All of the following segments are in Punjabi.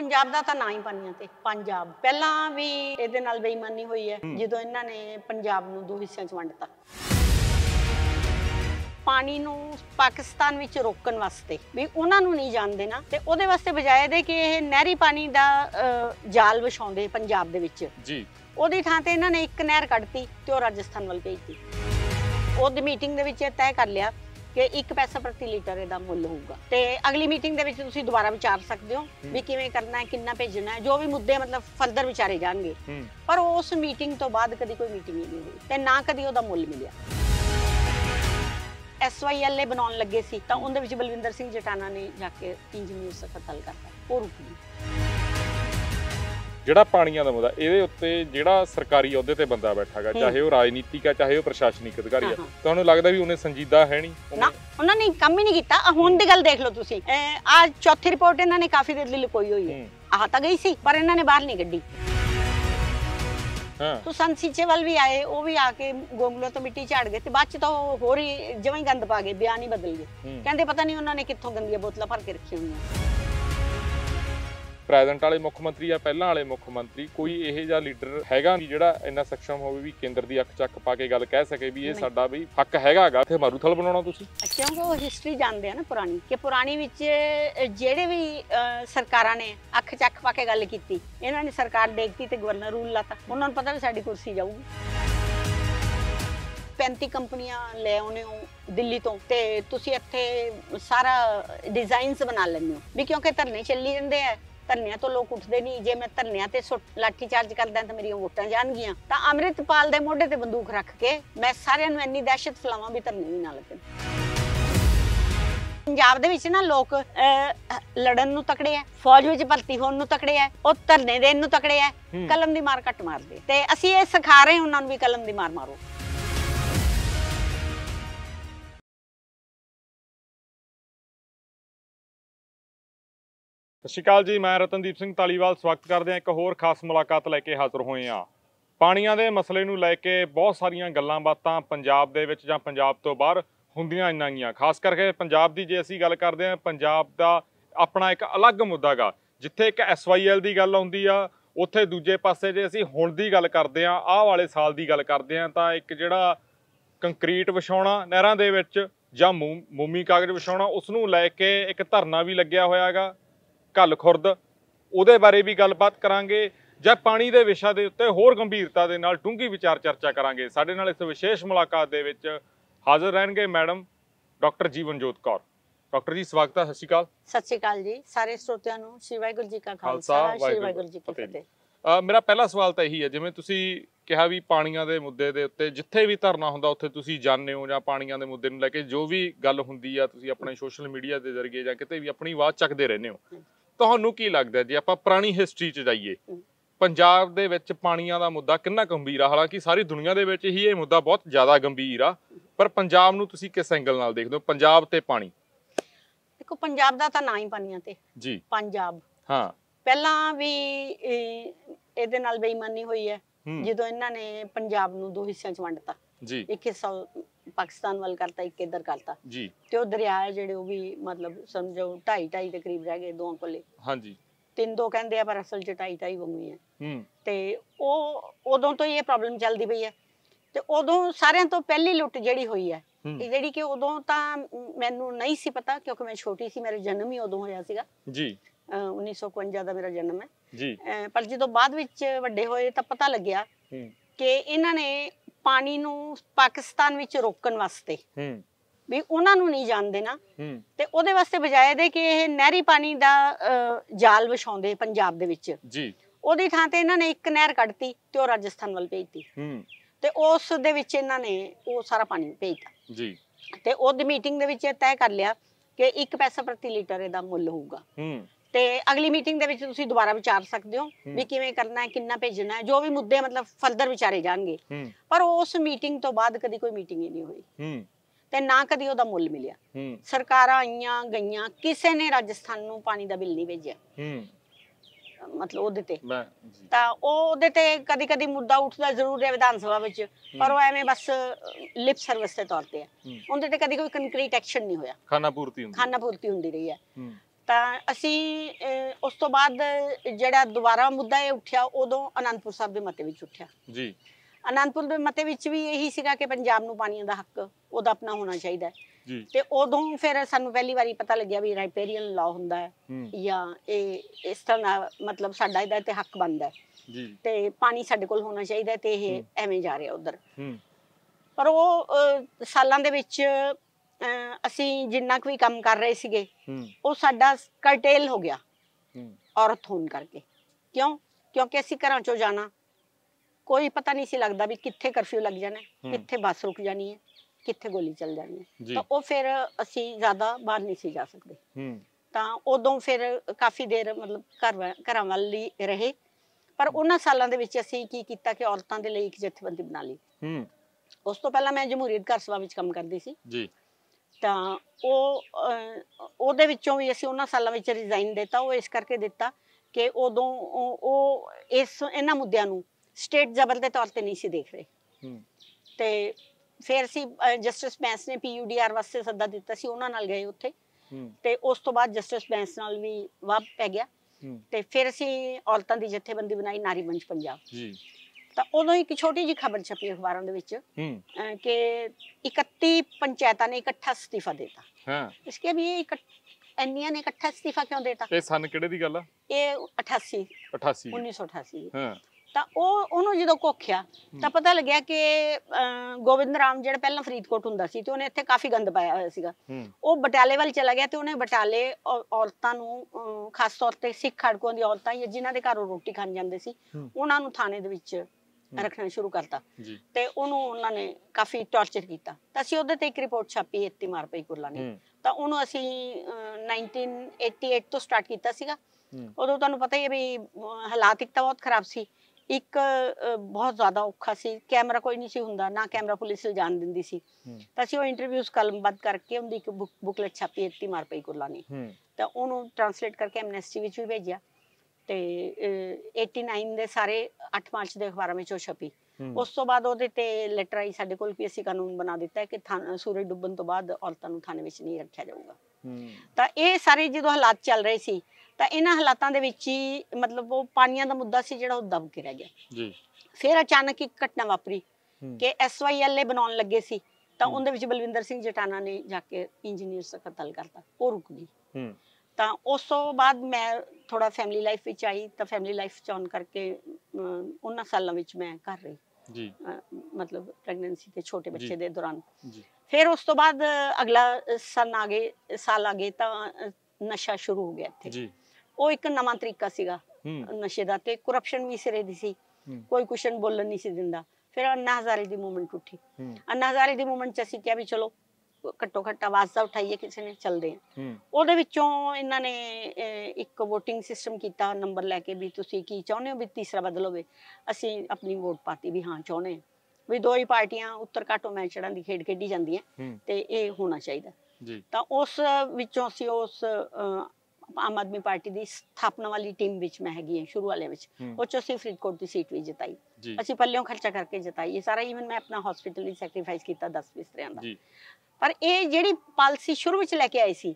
ਪੰਜਾਬ ਦਾ ਤਾਂ ਨਾਂ ਹੀ ਬਣਿਆ ਤੇ ਪੰਜਾਬ ਪਹਿਲਾਂ ਵੀ ਇਹਦੇ ਨਾਲ ਬੇਈਮਾਨੀ ਹੋਈ ਹੈ ਜਦੋਂ ਇਹਨਾਂ ਨੇ ਪੰਜਾਬ ਨੂੰ ਦੋ ਹਿੱਸਿਆਂ 'ਚ ਵੰਡਤਾ ਪਾਣੀ ਨੂੰ ਪਾਕਿਸਤਾਨ ਵਿੱਚ ਰੋਕਣ ਵਾਸਤੇ ਵੀ ਉਹਨਾਂ ਨੂੰ ਨਹੀਂ ਜਾਣਦੇ ਨਾ ਤੇ ਉਹਦੇ ਵਾਸਤੇ ਬਜਾਏ ਦੇ ਕਿ ਇਹ ਨਹਿਰੀ ਪਾਣੀ ਦਾ ਜਾਲ ਵਿਛਾਉਂਦੇ ਪੰਜਾਬ ਦੇ ਵਿੱਚ ਜੀ ਉਹਦੀ ਥਾਂ ਤੇ ਇਹਨਾਂ ਨੇ ਇੱਕ ਨਹਿਰ ਕੱਢਤੀ ਤੇ ਉਹ ਰਾਜਸਥਾਨ ਵੱਲ ਭੇਜਤੀ ਉਹਦੀ ਮੀਟਿੰਗ ਦੇ ਵਿੱਚ ਇਹ ਤੈਅ ਕਰ ਲਿਆ ਕਿ 1 ਪੈਸਾ ਪ੍ਰਤੀ ਲੀਟਰ ਇਹਦਾ ਮੁੱਲ ਹੋਊਗਾ ਤੇ ਅਗਲੀ ਮੀਟਿੰਗ ਦੇ ਵਿੱਚ ਤੁਸੀਂ ਦੁਬਾਰਾ ਵਿਚਾਰ ਸਕਦੇ ਹੋ ਵੀ ਕਿਵੇਂ ਕਰਨਾ ਹੈ ਕਿੰਨਾ ਭੇਜਣਾ ਹੈ ਜੋ ਵੀ ਮੁੱਦੇ ਮਤਲਬ ਫਰਦਰ ਵਿਚਾਰੇ ਜਾਣਗੇ ਪਰ ਉਸ ਮੀਟਿੰਗ ਤੋਂ ਬਾਅਦ ਕਦੀ ਕੋਈ ਮੀਟਿੰਗ ਨਹੀਂ ਹੋਈ ਤੇ ਨਾ ਕਦੀ ਉਹਦਾ ਮੁੱਲ ਮਿਲਿਆ ਨੇ ਬਣਾਉਣ ਲੱਗੇ ਸੀ ਤਾਂ ਉਹਦੇ ਵਿੱਚ ਬਲਵਿੰਦਰ ਸਿੰਘ ਜਟਾਣਾ ਨੇ ਜਾ ਕੇ ਇੰਜੀਨੀਅਰ ਸਕੱਤਰ ਕਰਤਾ ਉਹ ਰੁਕ ਗਈ ਜਿਹੜਾ ਪਾਣੀਆਂ ਦਾ ਮੁੱਦਾ ਇਹਦੇ ਉੱਤੇ ਜਿਹੜਾ ਸਰਕਾਰੀ ਅਹੁਦੇ ਤੇ ਬੰਦਾ ਬੈਠਾਗਾ ਚਾਹੇ ਉਹ ਰਾਜਨੀਤਿਕ ਆ ਚਾਹੇ ਉਹ ਪ੍ਰਸ਼ਾਸਨਿਕ ਅਧਿਕਾਰੀ ਆ ਤੁਹਾਨੂੰ ਲੱਗਦਾ ਵੀ ਉਹਨੇ ਸੰਜੀਦਾ ਹੈ ਨਹੀਂ ਨਾ ਉਹਨਾਂ ਨੇ ਕੰਮ ਹੀ ਨਹੀਂ ਕੀਤਾ ਹੁਣ ਦੀ ਗੱਲ ਦੇਖ ਲਓ ਤੁਸੀਂ ਆ ਚੌਥੀ ਰਿਪੋਰਟ ਇਹਨਾਂ ਨੇ ਕਾਫੀ ਦੇਰ ਲਈ ਲੁਕੋਈ ਹੋਈ ਹੈ ਆਹ ਤਾਂ ਗਈ ਸੀ ਪਰ ਇਹਨਾਂ ਨੇ ਬਾਹਰ ਨਹੀਂ ਕੱਢੀ ਹਾਂ ਸੰਸੀਚੇ ਵੱਲ ਵੀ ਆਏ ਉਹ ਵੀ ਆ ਕੇ ਗੋਂਗਲੋ ਤੋਂ ਮਿੱਟੀ ਝਾੜ ਗਏ ਤੇ ਬਾਅਦ ਚ ਤਾਂ ਉਹ ਹੋਰ ਹੀ ਜਿਵੇਂ ਗੰਦ ਪਾ ਗਏ ਬਿਆਨ ਹੀ ਬਦਲ ਗਏ ਕਹਿੰਦੇ ਪਤਾ ਨਹੀਂ ਉਹਨਾਂ ਨੇ ਕਿੱਥੋਂ ਗੰਦੀਆਂ ਬੋਤਲਾਂ ਭਰ ਕੇ ਰੱਖੀਆਂ ਹੋਈਆਂ ਪ੍ਰੈਜ਼ੈਂਟ ਵਾਲੇ ਮੁੱਖ ਮੰਤਰੀ ਜਾਂ ਪਹਿਲਾਂ ਵਾਲੇ ਮੁੱਖ ਮੰਤਰੀ ਕੋਈ ਇਹੋ ਜਿਹਾ ਲੀਡਰ ਹੈਗਾ ਜਿਹੜਾ ਇੰਨਾ ਸક્ષਮ ਹੋਵੇ ਵੀ ਕੇਂਦਰ ਦੀ ਅੱਖ ਚੱਕ ਪਾ ਕੇ ਗੱਲ ਕਹਿ ਸਕੇ ਵੀ ਇਹ ਸਾਡਾ ਵੀ ਹੱਕ ਹੈਗਾਗਾ ਇੱਥੇ ਮਾਰੂਥਲ ਬਣਾਉਣਾ ਤੁਸੀਂ ਕਿਉਂਕਿ ਉਹ ਹਿਸਟਰੀ ਜਾਣਦੇ ਆ ਨਾ ਪੁਰਾਣੀ ਕਿ ਪੁਰਾਣੀ ਵਿੱਚ ਜਿਹੜੇ ਵੀ ਸਰਕਾਰਾਂ ਨੇ ਅੱਖ ਚੱਕ ਪਾ ਕੇ ਗੱਲ ਕੀਤੀ ਇਹਨਾਂ ਨੇ ਸਰਕਾਰ ਦੇਖਤੀ ਤੇ ਗਵਰਨਰ ਰੂਲ ਲਾਤਾ ਉਹਨਾਂ ਨੂੰ ਪਤਾ ਵੀ ਸਾਡੀ ਕੁਰਸੀ ਜਾਊਗੀ 35 ਕੰਪਨੀਆਂ ਲੈ ਆਉਨੇ ਹੋ ਦਿੱਲੀ ਤੋਂ ਤੇ ਤੁਸੀਂ ਇੱਥੇ ਸਾਰਾ ਡਿਜ਼ਾਈਨਸ ਬਣਾ ਲੈਂਦੇ ਹੋ ਵੀ ਕਿਉਂਕਿ ਧਰਨੇ ਚੱਲੀ ਜਾਂਦੇ ਆ ਧਰਨਿਆਂ ਤੋਂ ਲੋਕ ਉੱਠਦੇ ਨਹੀਂ ਜੇ ਮੈਂ ਧਰਨਿਆਂ ਤੇ ਲਾਠੀ ਚਾਰਜ ਕਰਦਾ ਤਾਂ ਮੇਰੀਆਂ ਵੋਟਾਂ ਜਾਣਗੀਆਂ ਤਾਂ ਅਮਰਿਤਪਾਲ ਦੇ ਮੋਢੇ ਤੇ ਬੰਦੂਕ ਰੱਖ ਕੇ ਮੈਂ ਸਾਰਿਆਂ ਨੂੰ ਇੰਨੀ ਦਹਿਸ਼ਤ ਫਲਾਵਾਂ ਵੀ ਧਰਨੇ ਨਹੀਂ ਨਾ ਲੱਗਣ ਪੰਜਾਬ ਦੇ ਵਿੱਚ ਨਾ ਲੋਕ ਲੜਨ ਨੂੰ ਤਕੜੇ ਐ ਫੌਜ ਵਿੱਚ ਭਰਤੀ ਹੋਣ ਨੂੰ ਤਕੜੇ ਐ ਉਹ ਧਰਨੇ ਦੇਣ ਨੂੰ ਤਕੜੇ ਐ ਕਲਮ ਦੀ ਮਾਰ ਘੱਟ ਮਾਰਦੇ ਤੇ ਅਸੀਂ ਇਹ ਸਿਖਾ ਰਹੇ ਉਹਨਾਂ ਨੂੰ ਵੀ ਕਲਮ ਦੀ ਮਾਰ ਮਾਰੋ ਸਤਿ ਸ਼੍ਰੀ ਅਕਾਲ ਜੀ ਮੈਂ ਰਤਨਦੀਪ ਸਿੰਘ ਤਾਲੀਵਾਲ ਸਵਾਗਤ ਕਰਦੇ ਹਾਂ ਇੱਕ ਹੋਰ ਖਾਸ ਮੁਲਾਕਾਤ ਲੈ ਕੇ ਹਾਜ਼ਰ ਹੋਏ ਆ ਪਾਣੀਆਂ ਦੇ ਮਸਲੇ ਨੂੰ ਲੈ ਕੇ ਬਹੁਤ ਸਾਰੀਆਂ ਗੱਲਾਂ ਬਾਤਾਂ ਪੰਜਾਬ ਦੇ ਵਿੱਚ ਜਾਂ ਪੰਜਾਬ ਤੋਂ ਬਾਹਰ ਹੁੰਦੀਆਂ ਇੰਨਾਂ ਗੀਆਂ ਖਾਸ ਕਰਕੇ ਪੰਜਾਬ ਦੀ ਜੇ ਅਸੀਂ ਗੱਲ ਕਰਦੇ ਹਾਂ ਪੰਜਾਬ ਦਾ ਆਪਣਾ ਇੱਕ ਅਲੱਗ ਮੁੱਦਾਗਾ ਜਿੱਥੇ ਇੱਕ ਐਸਵਾਈਐਲ ਦੀ ਗੱਲ ਆਉਂਦੀ ਆ ਉੱਥੇ ਦੂਜੇ ਪਾਸੇ ਜੇ ਅਸੀਂ ਹੁਣ ਦੀ ਗੱਲ ਕਰਦੇ ਆ ਆਹ ਵਾਲੇ ਸਾਲ ਦੀ ਗੱਲ ਕਰਦੇ ਆ ਤਾਂ ਇੱਕ ਜਿਹੜਾ ਕੰਕਰੀਟ ਵਿਛਾਉਣਾ ਨਹਿਰਾਂ ਦੇ ਵਿੱਚ ਜਾਂ ਮੂਮੀ ਕਾਗਜ਼ ਵਿਛਾਉਣਾ ਉਸ ਨੂੰ ਲੈ ਕੇ ਇੱਕ ਧਰਨਾ ਵੀ ਲੱਗਿਆ ਹੋਇਆਗਾ ਘੱਲ ਖੁਰਦ ਉਹਦੇ ਬਾਰੇ ਵੀ ਗੱਲਬਾਤ ਕਰਾਂਗੇ ਜਾਂ ਪਾਣੀ ਦੇ ਵਿਸ਼ਾ ਦੇ ਉੱਤੇ ਹੋਰ ਗੰਭੀਰਤਾ ਦੇ ਨਾਲ ਡੂੰਗੀ ਵਿਚਾਰ ਚਰਚਾ ਕਰਾਂਗੇ ਸਾਡੇ ਨਾਲ ਇਸ ਵਿਸ਼ੇਸ਼ ਮੁਲਾਕਾਤ ਦੇ ਵਿੱਚ ਹਾਜ਼ਰ ਰਹਿਣਗੇ madam doctor Jeevanjot Kaur doctor ji ਸਵਾਗਤ ਹੈ ਸਤਿ ਸ਼੍ਰੀ ਅਕਾਲ ਸਤਿ ਸ਼੍ਰੀ ਅਕਾਲ ਜੀ ਸਾਰੇ ਸਰੋਤਿਆਂ ਨੂੰ ਸ਼੍ਰੀ ਵਾਹਿਗੁਰੂ ਜੀ ਕਾ ਖਾਲਸਾ ਸ਼੍ਰੀ ਵਾਹਿਗੁਰੂ ਜੀ ਕੀ ਫਤਿਹ ਮੇਰਾ ਪਹਿਲਾ ਸਵਾਲ ਤਾਂ ਇਹੀ ਹੈ ਜਿਵੇਂ ਤੁਸੀਂ ਕਿਹਾ ਵੀ ਪਾਣੀਆਂ ਦੇ ਮੁੱਦੇ ਦੇ ਉੱਤੇ ਜਿੱਥੇ ਵੀ ਧਰਨਾ ਹੁੰਦਾ ਉੱਥੇ ਤੁਸੀਂ ਜਾਂਦੇ ਹੋ ਜਾਂ ਪਾਣੀਆਂ ਦੇ ਮੁੱਦੇ ਨੂੰ ਲੈ ਕੇ ਜੋ ਵੀ ਗੱਲ ਹੁੰਦੀ ਆ ਤੁਸੀਂ ਆਪਣੇ ਸੋਸ਼ਲ ਮੀਡੀਆ ਦੇ ਜ਼ਰੀਏ ਜਾਂ ਕਿਤੇ ਵੀ ਆਪਣੀ ਆਵਾਜ਼ ਚੱਕਦੇ ਰਹਿੰਦੇ ਹੋ ਤੁਹਾਨੂੰ ਕੀ ਲੱਗਦਾ ਜੀ ਆਪਾਂ ਪੁਰਾਣੀ ਹਿਸਟਰੀ 'ਚ ਜਾਈਏ ਪੰਜਾਬ ਦੇ ਵਿੱਚ ਪਾਣੀਆਂ ਦਾ ਮੁੱਦਾ ਕਿੰਨਾ ਗੰਭੀਰ ਆ ਹਾਲਾਂਕਿ ਸਾਰੀ ਦੁਨੀਆ ਦੇ ਵਿੱਚ ਹੀ ਇਹ ਮੁੱਦਾ ਬਹੁਤ ਜ਼ਿਆਦਾ ਗੰਭੀਰ ਆ ਪਰ ਪੰਜਾਬ ਨੂੰ ਤੁਸੀਂ ਕਿਸ ਐਂਗਲ ਨਾਲ ਦੇਖਦੇ ਹੋ ਪੰਜਾਬ ਤੇ ਪਾਣੀ ਦੇਖੋ ਪੰਜਾਬ ਦਾ ਤਾਂ ਨਾਂ ਹੀ ਪਾਣੀਆਂ ਤੇ ਜੀ ਪੰਜਾਬ ਹਾਂ ਪਹਿਲਾਂ ਵੀ ਇਹਦੇ ਨਾਲ ਬੇਈਮਾਨੀ ਹੋਈ ਹੈ ਜਦੋਂ ਇਹਨਾਂ ਨੇ ਪੰਜਾਬ ਨੂੰ ਦੋ ਹਿੱਸਿਆਂ 'ਚ ਵੰਡਤਾ ਜੀ ਇੱਕ ਹਿੱਸਾ ਪਾਕਿਸਤਾਨ ਵੱਲ ਕਰਤਾ ਇੱਕ ਇਧਰ ਕਰਤਾ ਜੀ ਤੇ ਉਹ ਦਰਿਆ ਜਿਹੜੇ ਉਹ ਵੀ ਮਤਲਬ ਸਮਝੋ 2.5 2.5 ਦੇ ਕਰੀਬ ਰਹਿ ਗਏ ਦੋਹਾਂ ਕੋਲੇ ਹਾਂਜੀ ਤਿੰਨ ਦੋ ਕਹਿੰਦੇ ਆ ਪਰ ਅਸਲ ਚ 2.5 2.5 ਵਾਂਗੂ ਹੈ ਹੂੰ ਤੇ ਉਹ ਉਦੋਂ ਤੋਂ ਹੀ ਇਹ ਪ੍ਰੋਬਲਮ ਚੱਲਦੀ ਪਈ ਹੈ ਤੇ ਉਦੋਂ ਸਾਰਿਆਂ ਤੋਂ ਪਹਿਲੀ ਲੁੱਟ ਜਿਹੜੀ ਹੋਈ ਹੈ ਜਿਹੜੀ ਕਿ ਉਦੋਂ ਤਾਂ ਮੈਨੂੰ ਨਹੀਂ ਸੀ ਪਤਾ ਕਿਉਂਕਿ ਮੈਂ ਛੋਟੀ ਸੀ ਮੇਰਾ ਜਨਮ ਹੀ ਉਦੋਂ ਹੋਇਆ ਸੀਗਾ ਜੀ 1951 ਦਾ ਮੇਰਾ ਜਨਮ ਹੈ ਜੀ ਪਰ ਜਦੋਂ ਬਾਅਦ ਵਿੱਚ ਵੱਡੇ ਹੋਏ ਤਾਂ ਪਤਾ ਲੱਗਿਆ ਕਿ ਇਹਨਾਂ ਨੇ ਪਾਣੀ ਨੂੰ ਪਾਕਿਸਤਾਨ ਵਿੱਚ ਰੋਕਣ ਵਾਸਤੇ ਹੂੰ ਵੀ ਉਹਨਾਂ ਨੂੰ ਨਹੀਂ ਜਾਣਦੇ ਨਾ ਹੂੰ ਤੇ ਉਹਦੇ ਵਾਸਤੇ ਬਜਾਏ ਦੇ ਕਿ ਇਹ ਨਹਿਰੀ ਪਾਣੀ ਦਾ ਜਾਲ ਵਿਛਾਉਂਦੇ ਪੰਜਾਬ ਦੇ ਵਿੱਚ ਜੀ ਉਹਦੀ ਥਾਂ ਤੇ ਇਹਨਾਂ ਨੇ ਇੱਕ ਨਹਿਰ ਕੱਢਤੀ ਤੇ ਉਹ ਰਾਜਸਥਾਨ ਵੱਲ ਭੇਜਤੀ ਹੂੰ ਤੇ ਉਸ ਦੇ ਵਿੱਚ ਇਹਨਾਂ ਨੇ ਉਹ ਸਾਰਾ ਪਾਣੀ ਭੇਜਤਾ ਜੀ ਤੇ ਉਹਦੀ ਮੀਟਿੰਗ ਦੇ ਵਿੱਚ ਇਹ ਤੈਅ ਕਰ ਲਿਆ ਕਿ 1 ਪੈਸਾ ਪ੍ਰਤੀ ਲੀਟਰ ਇਹਦਾ ਮੁੱਲ ਹੋਊਗਾ ਹੂੰ ਤੇ ਅਗਲੀ ਮੀਟਿੰਗ ਦੇ ਵਿੱਚ ਤੁਸੀਂ ਦੁਬਾਰਾ ਵਿਚਾਰ ਸਕਦੇ ਹੋ ਵੀ ਕਿਵੇਂ ਕਰਨਾ ਹੈ ਕਿੰਨਾ ਭੇਜਣਾ ਹੈ ਜੋ ਵੀ ਮੁੱਦੇ ਮਤਲਬ ਫਰਦਰ ਵਿਚਾਰੇ ਜਾਣਗੇ ਪਰ ਉਸ ਮੀਟਿੰਗ ਤੋਂ ਬਾਅਦ ਕਦੀ ਕੋਈ ਮੀਟਿੰਗ ਹੀ ਨਹੀਂ ਹੋਈ ਤੇ ਨਾ ਕਦੀ ਉਹਦਾ ਮੁੱਲ ਮਿਲਿਆ ਸਰਕਾਰਾਂ ਆਈਆਂ ਗਈਆਂ ਕਿਸੇ ਨੇ ਰਾਜਸਥਾਨ ਨੂੰ ਪਾਣੀ ਦਾ ਬਿੱਲ ਨਹੀਂ ਭੇਜਿਆ ਮਤਲਬ ਉਹਦੇ ਤੇ ਤਾਂ ਉਹਦੇ ਤੇ ਕਦੀ ਕਦੀ ਮੁੱਦਾ ਉੱਠਦਾ ਜ਼ਰੂਰ ਹੈ ਵਿਧਾਨ ਸਭਾ ਵਿੱਚ ਪਰ ਉਹ ਐਵੇਂ ਬਸ ਲਿਪ ਸਰਵਿਸ ਦੇ ਤੌਰ ਤੇ ਹੈ ਉਹਦੇ ਤੇ ਕਦੀ ਕੋਈ ਕੰਕਰੀਟ ਐਕਸ਼ਨ ਨਹੀਂ ਹੋਇਆ ਖਾਨਾ ਪੂਰਤੀ ਹੁੰਦੀ ਖਾਨਾ ਪੂਰਤੀ ਹੁੰਦੀ ਰਹੀ ਹੈ ਤਾਂ ਅਸੀਂ ਉਸ ਤੋਂ ਬਾਅਦ ਜਿਹੜਾ ਦੁਬਾਰਾ ਮੁੱਦਾ ਇਹ ਉੱਠਿਆ ਉਦੋਂ ਅਨੰਦਪੁਰ ਸਾਹਿਬ ਦੇ ਮਤੇ ਵਿੱਚ ਉੱਠਿਆ ਜੀ ਅਨੰਦਪੁਰ ਦੇ ਮਤੇ ਵਿੱਚ ਵੀ ਇਹੀ ਸੀਗਾ ਕਿ ਪੰਜਾਬ ਨੂੰ ਪਾਣੀ ਦਾ ਹੱਕ ਉਹਦਾ ਆਪਣਾ ਹੋਣਾ ਚਾਹੀਦਾ ਹੈ ਤੇ ਉਦੋਂ ਫਿਰ ਸਾਨੂੰ ਪਹਿਲੀ ਵਾਰੀ ਪਤਾ ਲੱਗਿਆ ਵੀ ਰਾਈਪੇਰੀਅਨ ਲਾਅ ਹੁੰਦਾ ਹੈ ਜਾਂ ਇਹ ਇਸ ਤਰ੍ਹਾਂ ਮਤਲਬ ਸਾਡਾ ਇਹਦਾ ਤੇ ਹੱਕ ਬਣਦਾ ਹੈ ਜੀ ਤੇ ਪਾਣੀ ਸਾਡੇ ਕੋਲ ਹੋਣਾ ਚਾਹੀਦਾ ਤੇ ਇਹ ਐਵੇਂ ਜਾ ਰਿਹਾ ਉਧਰ ਪਰ ਉਹ ਸਾਲਾਂ ਦੇ ਵਿੱਚ ਅਸੀਂ ਜਿੰਨਾ ਕੁ ਵੀ ਕੰਮ ਕਰ ਰਹੇ ਸੀਗੇ ਉਹ ਸਾਡਾ ਕਰਟੇਲ ਹੋ ਗਿਆ ਔਰਤ ਹੋਣ ਕਰਕੇ ਕਿਉਂ ਕਿਉਂਕਿ ਅਸੀਂ ਘਰਾਂ ਚੋਂ ਜਾਣਾ ਕੋਈ ਪਤਾ ਨਹੀਂ ਸੀ ਲੱਗਦਾ ਵੀ ਕਿੱਥੇ ਕਰਫਿਊ ਲੱਗ ਜਾਣਾ ਕਿੱਥੇ ਬੱਸ ਰੁਕ ਜਾਣੀ ਹੈ ਕਿੱਥੇ ਗੋਲੀ ਚੱਲ ਜਾਣੀ ਹੈ ਤਾਂ ਉਹ ਫਿਰ ਅਸੀਂ ਜ਼ਿਆਦਾ ਬਾਹਰ ਨਹੀਂ ਸੀ ਜਾ ਸਕਦੇ ਤਾਂ ਉਦੋਂ ਫਿਰ ਕਾਫੀ ਦੇਰ ਮਤਲਬ ਘਰ ਘਰਾਂ ਵੱਲ ਹੀ ਰਹੇ ਪਰ ਉਹਨਾਂ ਸਾਲਾਂ ਦੇ ਵਿੱਚ ਅਸੀਂ ਕੀ ਕੀਤਾ ਕਿ ਔਰਤਾਂ ਦੇ ਲਈ ਇੱਕ ਜਥੇਬੰਦੀ ਬਣਾ ਲਈ ਹੂੰ ਉਸ ਤੋਂ ਪਹਿਲਾਂ ਮੈਂ ਜਮਹੂਰੀਅਤ ਘਰ ਸਭਾ ਵਿੱਚ ਕੰਮ ਕਰਦੀ ਸੀ ਜੀ ਤਾਂ ਉਹ ਉਹਦੇ ਵਿੱਚੋਂ ਵੀ ਅਸੀਂ ਉਹਨਾਂ ਸਾਲਾਂ ਵਿੱਚ ਰਿਜ਼ਾਈਨ ਦਿੱਤਾ ਉਹ ਇਸ ਕਰਕੇ ਦਿੱਤਾ ਕਿ ਉਦੋਂ ਉਹ ਇਸ ਇਹਨਾਂ ਮੁੱਦਿਆਂ ਨੂੰ ਸਟੇਟ ਜ਼ਬਰ ਦੇ ਤੌਰ ਤੇ ਨਹੀਂ ਸੀ ਦੇਖ ਰਹੇ ਤੇ ਫਿਰ ਅਸੀਂ ਜਸਟਿਸ ਬੈਂਸ ਨੇ ਪੀਯੂਡੀਆਰ ਵਾਸਤੇ ਸੱਦਾ ਦਿੱਤਾ ਸੀ ਉਹਨਾਂ ਨਾਲ ਗਏ ਉੱਥੇ ਤੇ ਉਸ ਤੋਂ ਬਾਅਦ ਜਸਟਿਸ ਬੈਂਸ ਨਾਲ ਵੀ ਵਾਪ ਪੈ ਗਿਆ ਤੇ ਫਿਰ ਅਸੀਂ ਔਰਤਾਂ ਦੀ ਜਥੇਬੰਦੀ ਬਣਾਈ ਨਾਰੀ ਮੰਚ ਪੰਜਾਬ ਜੀ ਤਾਂ ਉਦੋਂ ਇੱਕ ਛੋਟੀ ਜੀ ਖਬਰ ਛਪੀ ਅਖਬਾਰਾਂ ਦੇ ਵਿੱਚ ਕਿ 31 ਪੰਚਾਇਤਾਂ ਨੇ ਇਕੱਠਾ ਅਸਤੀਫਾ ਦਿੱਤਾ ਹਾਂ ਇਸ ਕੇ ਵੀ ਇਹ ਇੰਨੀਆਂ ਨੇ ਇਕੱਠਾ ਅਸਤੀਫਾ ਕਿਉਂ ਦਿੱਤਾ ਇਹ ਸਨ ਕਿਹੜੇ ਦੀ ਗੱਲ ਆ ਇਹ 88 88 1988 ਹਾਂ ਤਾਂ ਉਹ ਉਹਨੂੰ ਜਦੋਂ ਕੋਖਿਆ ਤਾਂ ਪਤਾ ਲੱਗਿਆ ਕਿ ਗੋਬਿੰਦ ਰਾਮ ਜਿਹੜਾ ਪਹਿਲਾਂ ਫਰੀਦਕੋਟ ਹੁੰਦਾ ਸੀ ਤੇ ਉਹਨੇ ਇੱਥੇ ਕਾਫੀ ਗੰਦ ਪਾਇਆ ਹੋਇਆ ਸੀਗਾ ਉਹ ਬਟਾਲੇ ਵੱਲ ਚਲਾ ਗਿਆ ਤੇ ਉਹਨੇ ਬਟਾਲੇ ਔਰਤਾਂ ਨੂੰ ਖਾਸ ਤੌਰ ਤੇ ਸਿੱਖ ਖੜਕੋਂ ਦੀ ਔਰਤਾਂ ਜਿਨ੍ਹਾਂ ਦੇ ਘਰੋਂ ਰੋਟੀ ਖਾਣ ਜਾਂਦੇ ਸੀ ਉਹਨਾਂ ਨੂੰ ਥਾਣੇ ਦੇ ਵਿੱਚ ਰੱਖਣਾ ਸ਼ੁਰੂ ਕਰਤਾ ਤੇ ਉਹਨੂੰ ਉਹਨਾਂ ਨੇ ਕਾਫੀ ਟਾਰਚਰ ਕੀਤਾ ਤਾਂ ਅਸੀਂ ਉਹਦੇ ਤੇ ਇੱਕ ਰਿਪੋਰਟ ਛਾਪੀ ਇੱਤੀ ਮਾਰ ਪਈ ਕੁਰਲਾ ਨੇ ਤਾਂ ਉਹਨੂੰ ਅਸੀਂ 1988 ਤੋਂ ਸਟਾਰਟ ਕੀਤਾ ਸੀਗਾ ਉਦੋਂ ਤੁਹਾਨੂੰ ਪਤਾ ਹੀ ਹੈ ਵੀ ਹਾਲਾਤ ਇੱਕ ਤਾਂ ਬਹੁਤ ਖਰਾਬ ਸੀ ਇੱਕ ਬਹੁਤ ਜ਼ਿਆਦਾ ਔਖਾ ਸੀ ਕੈਮਰਾ ਕੋਈ ਨਹੀਂ ਸੀ ਹੁੰਦਾ ਨਾ ਕੈਮਰਾ ਪੁਲਿਸ ਨੂੰ ਜਾਣ ਦਿੰਦੀ ਸੀ ਤਾਂ ਅਸੀਂ ਉਹ ਕਲਮ ਬੰਦ ਕਰਕੇ ਉਹਦੀ ਇੱਕ ਬੁਕਲੇਟ ਛਾਪੀ ਇੱਤੀ ਮਾਰ ਪਈ ਕੁਰਲਾ ਨੇ ਤਾਂ ਉਹਨੂੰ ਟ੍ਰਾਂਸਲੇਟ ਕਰਕੇ ਐਮਨੈਸਟੀ ਵਿੱਚ ਵੀ ਭੇਜਿਆ ਤੇ 89 ਦੇ ਸਾਰੇ 8 ਮਾਰਚ ਦੇ ਅਖਬਾਰਾਂ ਵਿੱਚ ਉਹ ਛਪੀ ਉਸ ਤੋਂ ਬਾਅਦ ਉਹਦੇ ਤੇ ਲੈਟਰ ਆਈ ਸਾਡੇ ਕੋਲ ਵੀ ਅਸੀਂ ਕਾਨੂੰਨ ਬਣਾ ਦਿੱਤਾ ਕਿ ਸੂਰਜ ਡੁੱਬਣ ਤੋਂ ਬਾਅਦ ਔਰਤਾਂ ਨੂੰ ਥਾਣੇ ਵਿੱਚ ਨਹੀਂ ਰੱਖਿਆ ਜਾਊਗਾ ਤਾਂ ਇਹ ਸਾਰੇ ਜਦੋਂ ਹਾਲਾਤ ਚੱਲ ਰਹੇ ਸੀ ਤਾਂ ਇਹਨਾਂ ਹਾਲਾਤਾਂ ਦੇ ਵਿੱਚ ਹੀ ਮਤਲਬ ਉਹ ਪਾਣੀਆਂ ਦਾ ਮੁੱਦਾ ਸੀ ਜਿਹੜਾ ਉਹ ਦਬ ਕੇ ਰਹਿ ਗਿਆ ਜੀ ਫਿਰ ਅਚਾਨਕ ਇੱਕ ਘਟਨਾ ਵਾਪਰੀ ਕਿ ਐਸਵਾਈਐਲਏ ਬਣਾਉਣ ਲੱਗੇ ਸੀ ਤਾਂ ਉਹਦੇ ਵਿੱਚ ਬਲਵਿੰਦਰ ਸਿੰਘ ਜਟਾਨਾ ਨੇ ਜਾ ਕੇ ਇੰਜੀਨੀਅਰ ਸਕਤਲ ਕਰਤਾ ਉਹ ਰੁਕ ਗਈ ਤਾਂ ਉਸ ਤੋਂ ਬਾਅਦ ਮੈਂ ਥੋੜਾ ਫੈਮਿਲੀ ਲਾਈਫ ਵਿੱਚ ਆਈ ਤਾਂ ਫੈਮਿਲੀ ਲਾਈਫ ਚ ਆਨ ਕਰਕੇ ਉਹਨਾਂ ਸਾਲਾਂ ਵਿੱਚ ਮੈਂ ਕਰ ਰਹੀ ਜੀ ਮਤਲਬ ਪ੍ਰੈਗਨੈਂਸੀ ਤੇ ਛੋਟੇ ਬੱਚੇ ਦੇ ਦੌਰਾਨ ਜੀ ਫਿਰ ਉਸ ਤੋਂ ਬਾਅਦ ਅਗਲਾ ਸਾਲ ਆ ਗਏ ਸਾਲ ਆ ਗਏ ਤਾਂ ਨਸ਼ਾ ਸ਼ੁਰੂ ਹੋ ਗਿਆ ਇੱਥੇ ਜੀ ਉਹ ਇੱਕ ਨਵਾਂ ਤਰੀਕਾ ਸੀਗਾ ਨਸ਼ੇ ਦਾ ਤੇ ਕਰਪਸ਼ਨ ਵੀ ਸਿਰੇ ਦੀ ਸੀ ਕੋਈ ਕੁਸ਼ਨ ਬੋਲਣ ਨਹੀਂ ਸੀ ਦਿੰਦਾ ਫਿਰ ਅੰਨਾ ਹਜ਼ਾਰੇ ਦੀ ਮੂਵਮੈਂਟ ਉੱਠੀ ਅੰਨਾ ਹਜ਼ਾਰੇ ਦੀ ਮੂਵਮੈਂਟ ਚ ਅਸੀਂ ਕਿਹਾ ਵੀ ਚਲੋ ਘੱਟੋ ਘੱਟ ਆਵਾਜ਼ਾਂ ਉਠਾਈਏ ਕਿਸੇ ਨੇ ਚੱਲਦੇ ਆ ਉਹਦੇ ਵਿੱਚੋਂ ਇਹਨਾਂ ਨੇ ਇੱਕ VOTING ਸਿਸਟਮ ਕੀਤਾ ਨੰਬਰ ਲੈ ਕੇ ਵੀ ਤੁਸੀਂ ਕੀ ਚਾਹੁੰਦੇ ਹੋ ਵੀ ਤੀਸਰਾ ਬਦਲ ਹੋਵੇ ਅਸੀਂ ਆਪਣੀ ਵੋਟ ਪਾਤੀ ਵੀ ਹਾਂ ਚਾਹੁੰਦੇ ਵੀ ਦੋ ਹੀ ਪਾਰਟੀਆਂ ਉੱਤਰ ਘਾਟੋ ਮੈਂ ਚੜਨ ਦੀ ਖੇਡ ਖੇਡੀ ਜਾਂਦੀਆਂ ਤੇ ਇਹ ਹੋਣਾ ਚਾਹੀਦਾ ਜੀ ਤਾਂ ਉਸ ਵਿੱਚੋਂ ਅਸੀਂ ਉਸ ਆਮ ਆਦਮੀ ਪਾਰਟੀ ਦੀ ਸਥਾਪਨਾ ਵਾਲੀ ਟੀਮ ਵਿੱਚ ਮੈਂ ਹੈਗੀ ਹਾਂ ਸ਼ੁਰੂ ਵਾਲੇ ਵਿੱਚ ਉਹ ਚ ਅਸੀਂ ਫਰੀਦਕੋਟ ਦੀ ਸੀਟ ਵੀ ਜਿਤਾਈ ਅਸੀਂ ਪੱਲਿਓਂ ਖਰਚਾ ਕਰਕੇ ਜਿਤਾਈ ਇਹ ਸਾਰਾ ਇਵਨ ਮੈਂ ਆਪਣਾ ਹਸਪੀਟਲ ਹੀ ਸੈਕਰੀਫਾਈਸ ਕੀਤਾ 10 ਬਿਸਤਰਿਆਂ ਦਾ ਪਰ ਇਹ ਜਿਹੜੀ ਪਾਲਿਸੀ ਸ਼ੁਰੂ ਵਿੱਚ ਲੈ ਕੇ ਆਏ ਸੀ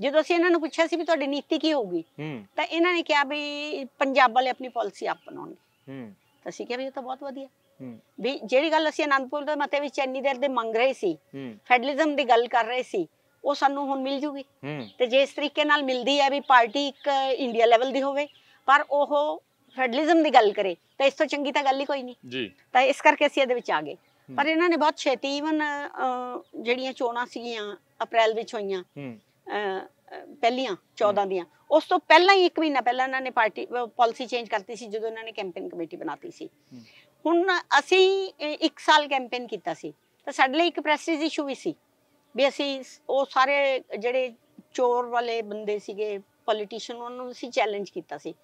ਜਦੋਂ ਅਸੀਂ ਇਹਨਾਂ ਨੂੰ ਪੁੱਛਿਆ ਸੀ ਵੀ ਤੁਹਾਡੀ ਨੀਤੀ ਕੀ ਹੋਊਗੀ ਤਾਂ ਇਹਨਾਂ ਨੇ ਕਿਹਾ ਵੀ ਪੰਜਾਬ ਵਾਲੇ ਆਪਣੀ ਪਾਲਿਸੀ ਆਪ ਬਣਾਉਣਗੇ ਤਾਂ ਅਸੀਂ ਕਿਹਾ ਵੀ ਇਹ ਤਾਂ ਬਹੁਤ ਵਧੀਆ ਵੀ ਜਿਹੜੀ ਗੱਲ ਅਸੀਂ ਆਨੰਦਪੁਰ ਦੇ ਮਤੇ ਵਿੱਚ ਇੰਨੀ ਦੇਰ ਦੇ ਮੰਗ ਰਹੇ ਸੀ ਫੈਡਰਲਿਜ਼ਮ ਦੀ ਗੱਲ ਕਰ ਰਹੇ ਸੀ ਉਹ ਸਾਨੂੰ ਹੁਣ ਮਿਲ ਜੂਗੀ ਤੇ ਜੇ ਇਸ ਤਰੀਕੇ ਨਾਲ ਮਿਲਦੀ ਹੈ ਵੀ ਪਾਰਟੀ ਇੱਕ ਇੰਡੀਆ ਲੈਵਲ ਦੀ ਹੋਵੇ ਪਰ ਉਹ ਫੈਡਰਲਿਜ਼ਮ ਦੀ ਗੱਲ ਕਰੇ ਤਾਂ ਇਸ ਤੋਂ ਚੰਗੀ ਤਾਂ ਗੱਲ ਹੀ ਕੋਈ ਨਹੀਂ ਜੀ ਤਾਂ ਇਸ ਕਰਕੇ ਅਸੀਂ ਇਹਦੇ ਵਿੱਚ ਆ ਗਏ ਪਰ ਇਹਨਾਂ ਨੇ ਬਹੁਤ ਛੇਤੀ ਇਵਨ ਜਿਹੜੀਆਂ ਚੋਣਾਂ ਸੀਗੀਆਂ ਅਪ੍ਰੈਲ ਵਿੱਚ ਹੋਈਆਂ ਪਹਿਲੀਆਂ 14 ਦੀਆਂ ਉਸ ਤੋਂ ਪਹਿਲਾਂ ਹੀ 1 ਮਹੀਨਾ ਪਹਿਲਾਂ ਇਹਨਾਂ ਨੇ ਪਾਰਟੀ ਪਾਲਿਸੀ ਚੇਂਜ ਕਰਤੀ ਸੀ ਜਦੋਂ ਇਹਨਾਂ ਨੇ ਕੈਂਪੇਨ ਕਮੇਟੀ ਬਣਾਤੀ ਸੀ ਹੁਣ ਅਸੀਂ 1 ਸਾਲ ਕੈਂਪੇਨ ਕੀਤਾ ਸੀ ਤਾਂ ਸਾਡੇ ਲਈ ਇੱਕ ਪ੍ਰੈਸਟੀਜ ਇਸ਼ੂ ਵੀ ਸੀ ਵੀ ਅਸੀਂ ਉਹ ਸਾਰੇ ਜਿਹੜੇ ਚੋਰ ਵਾਲੇ ਬੰਦੇ ਸੀਗੇ ਪੋਲੀਟੀਸ਼ੀਅਨ ਉਹਨਾਂ ਨੂੰ ਅਸੀਂ ਚੈਲੰਜ ਕੀਤਾ ਸੀ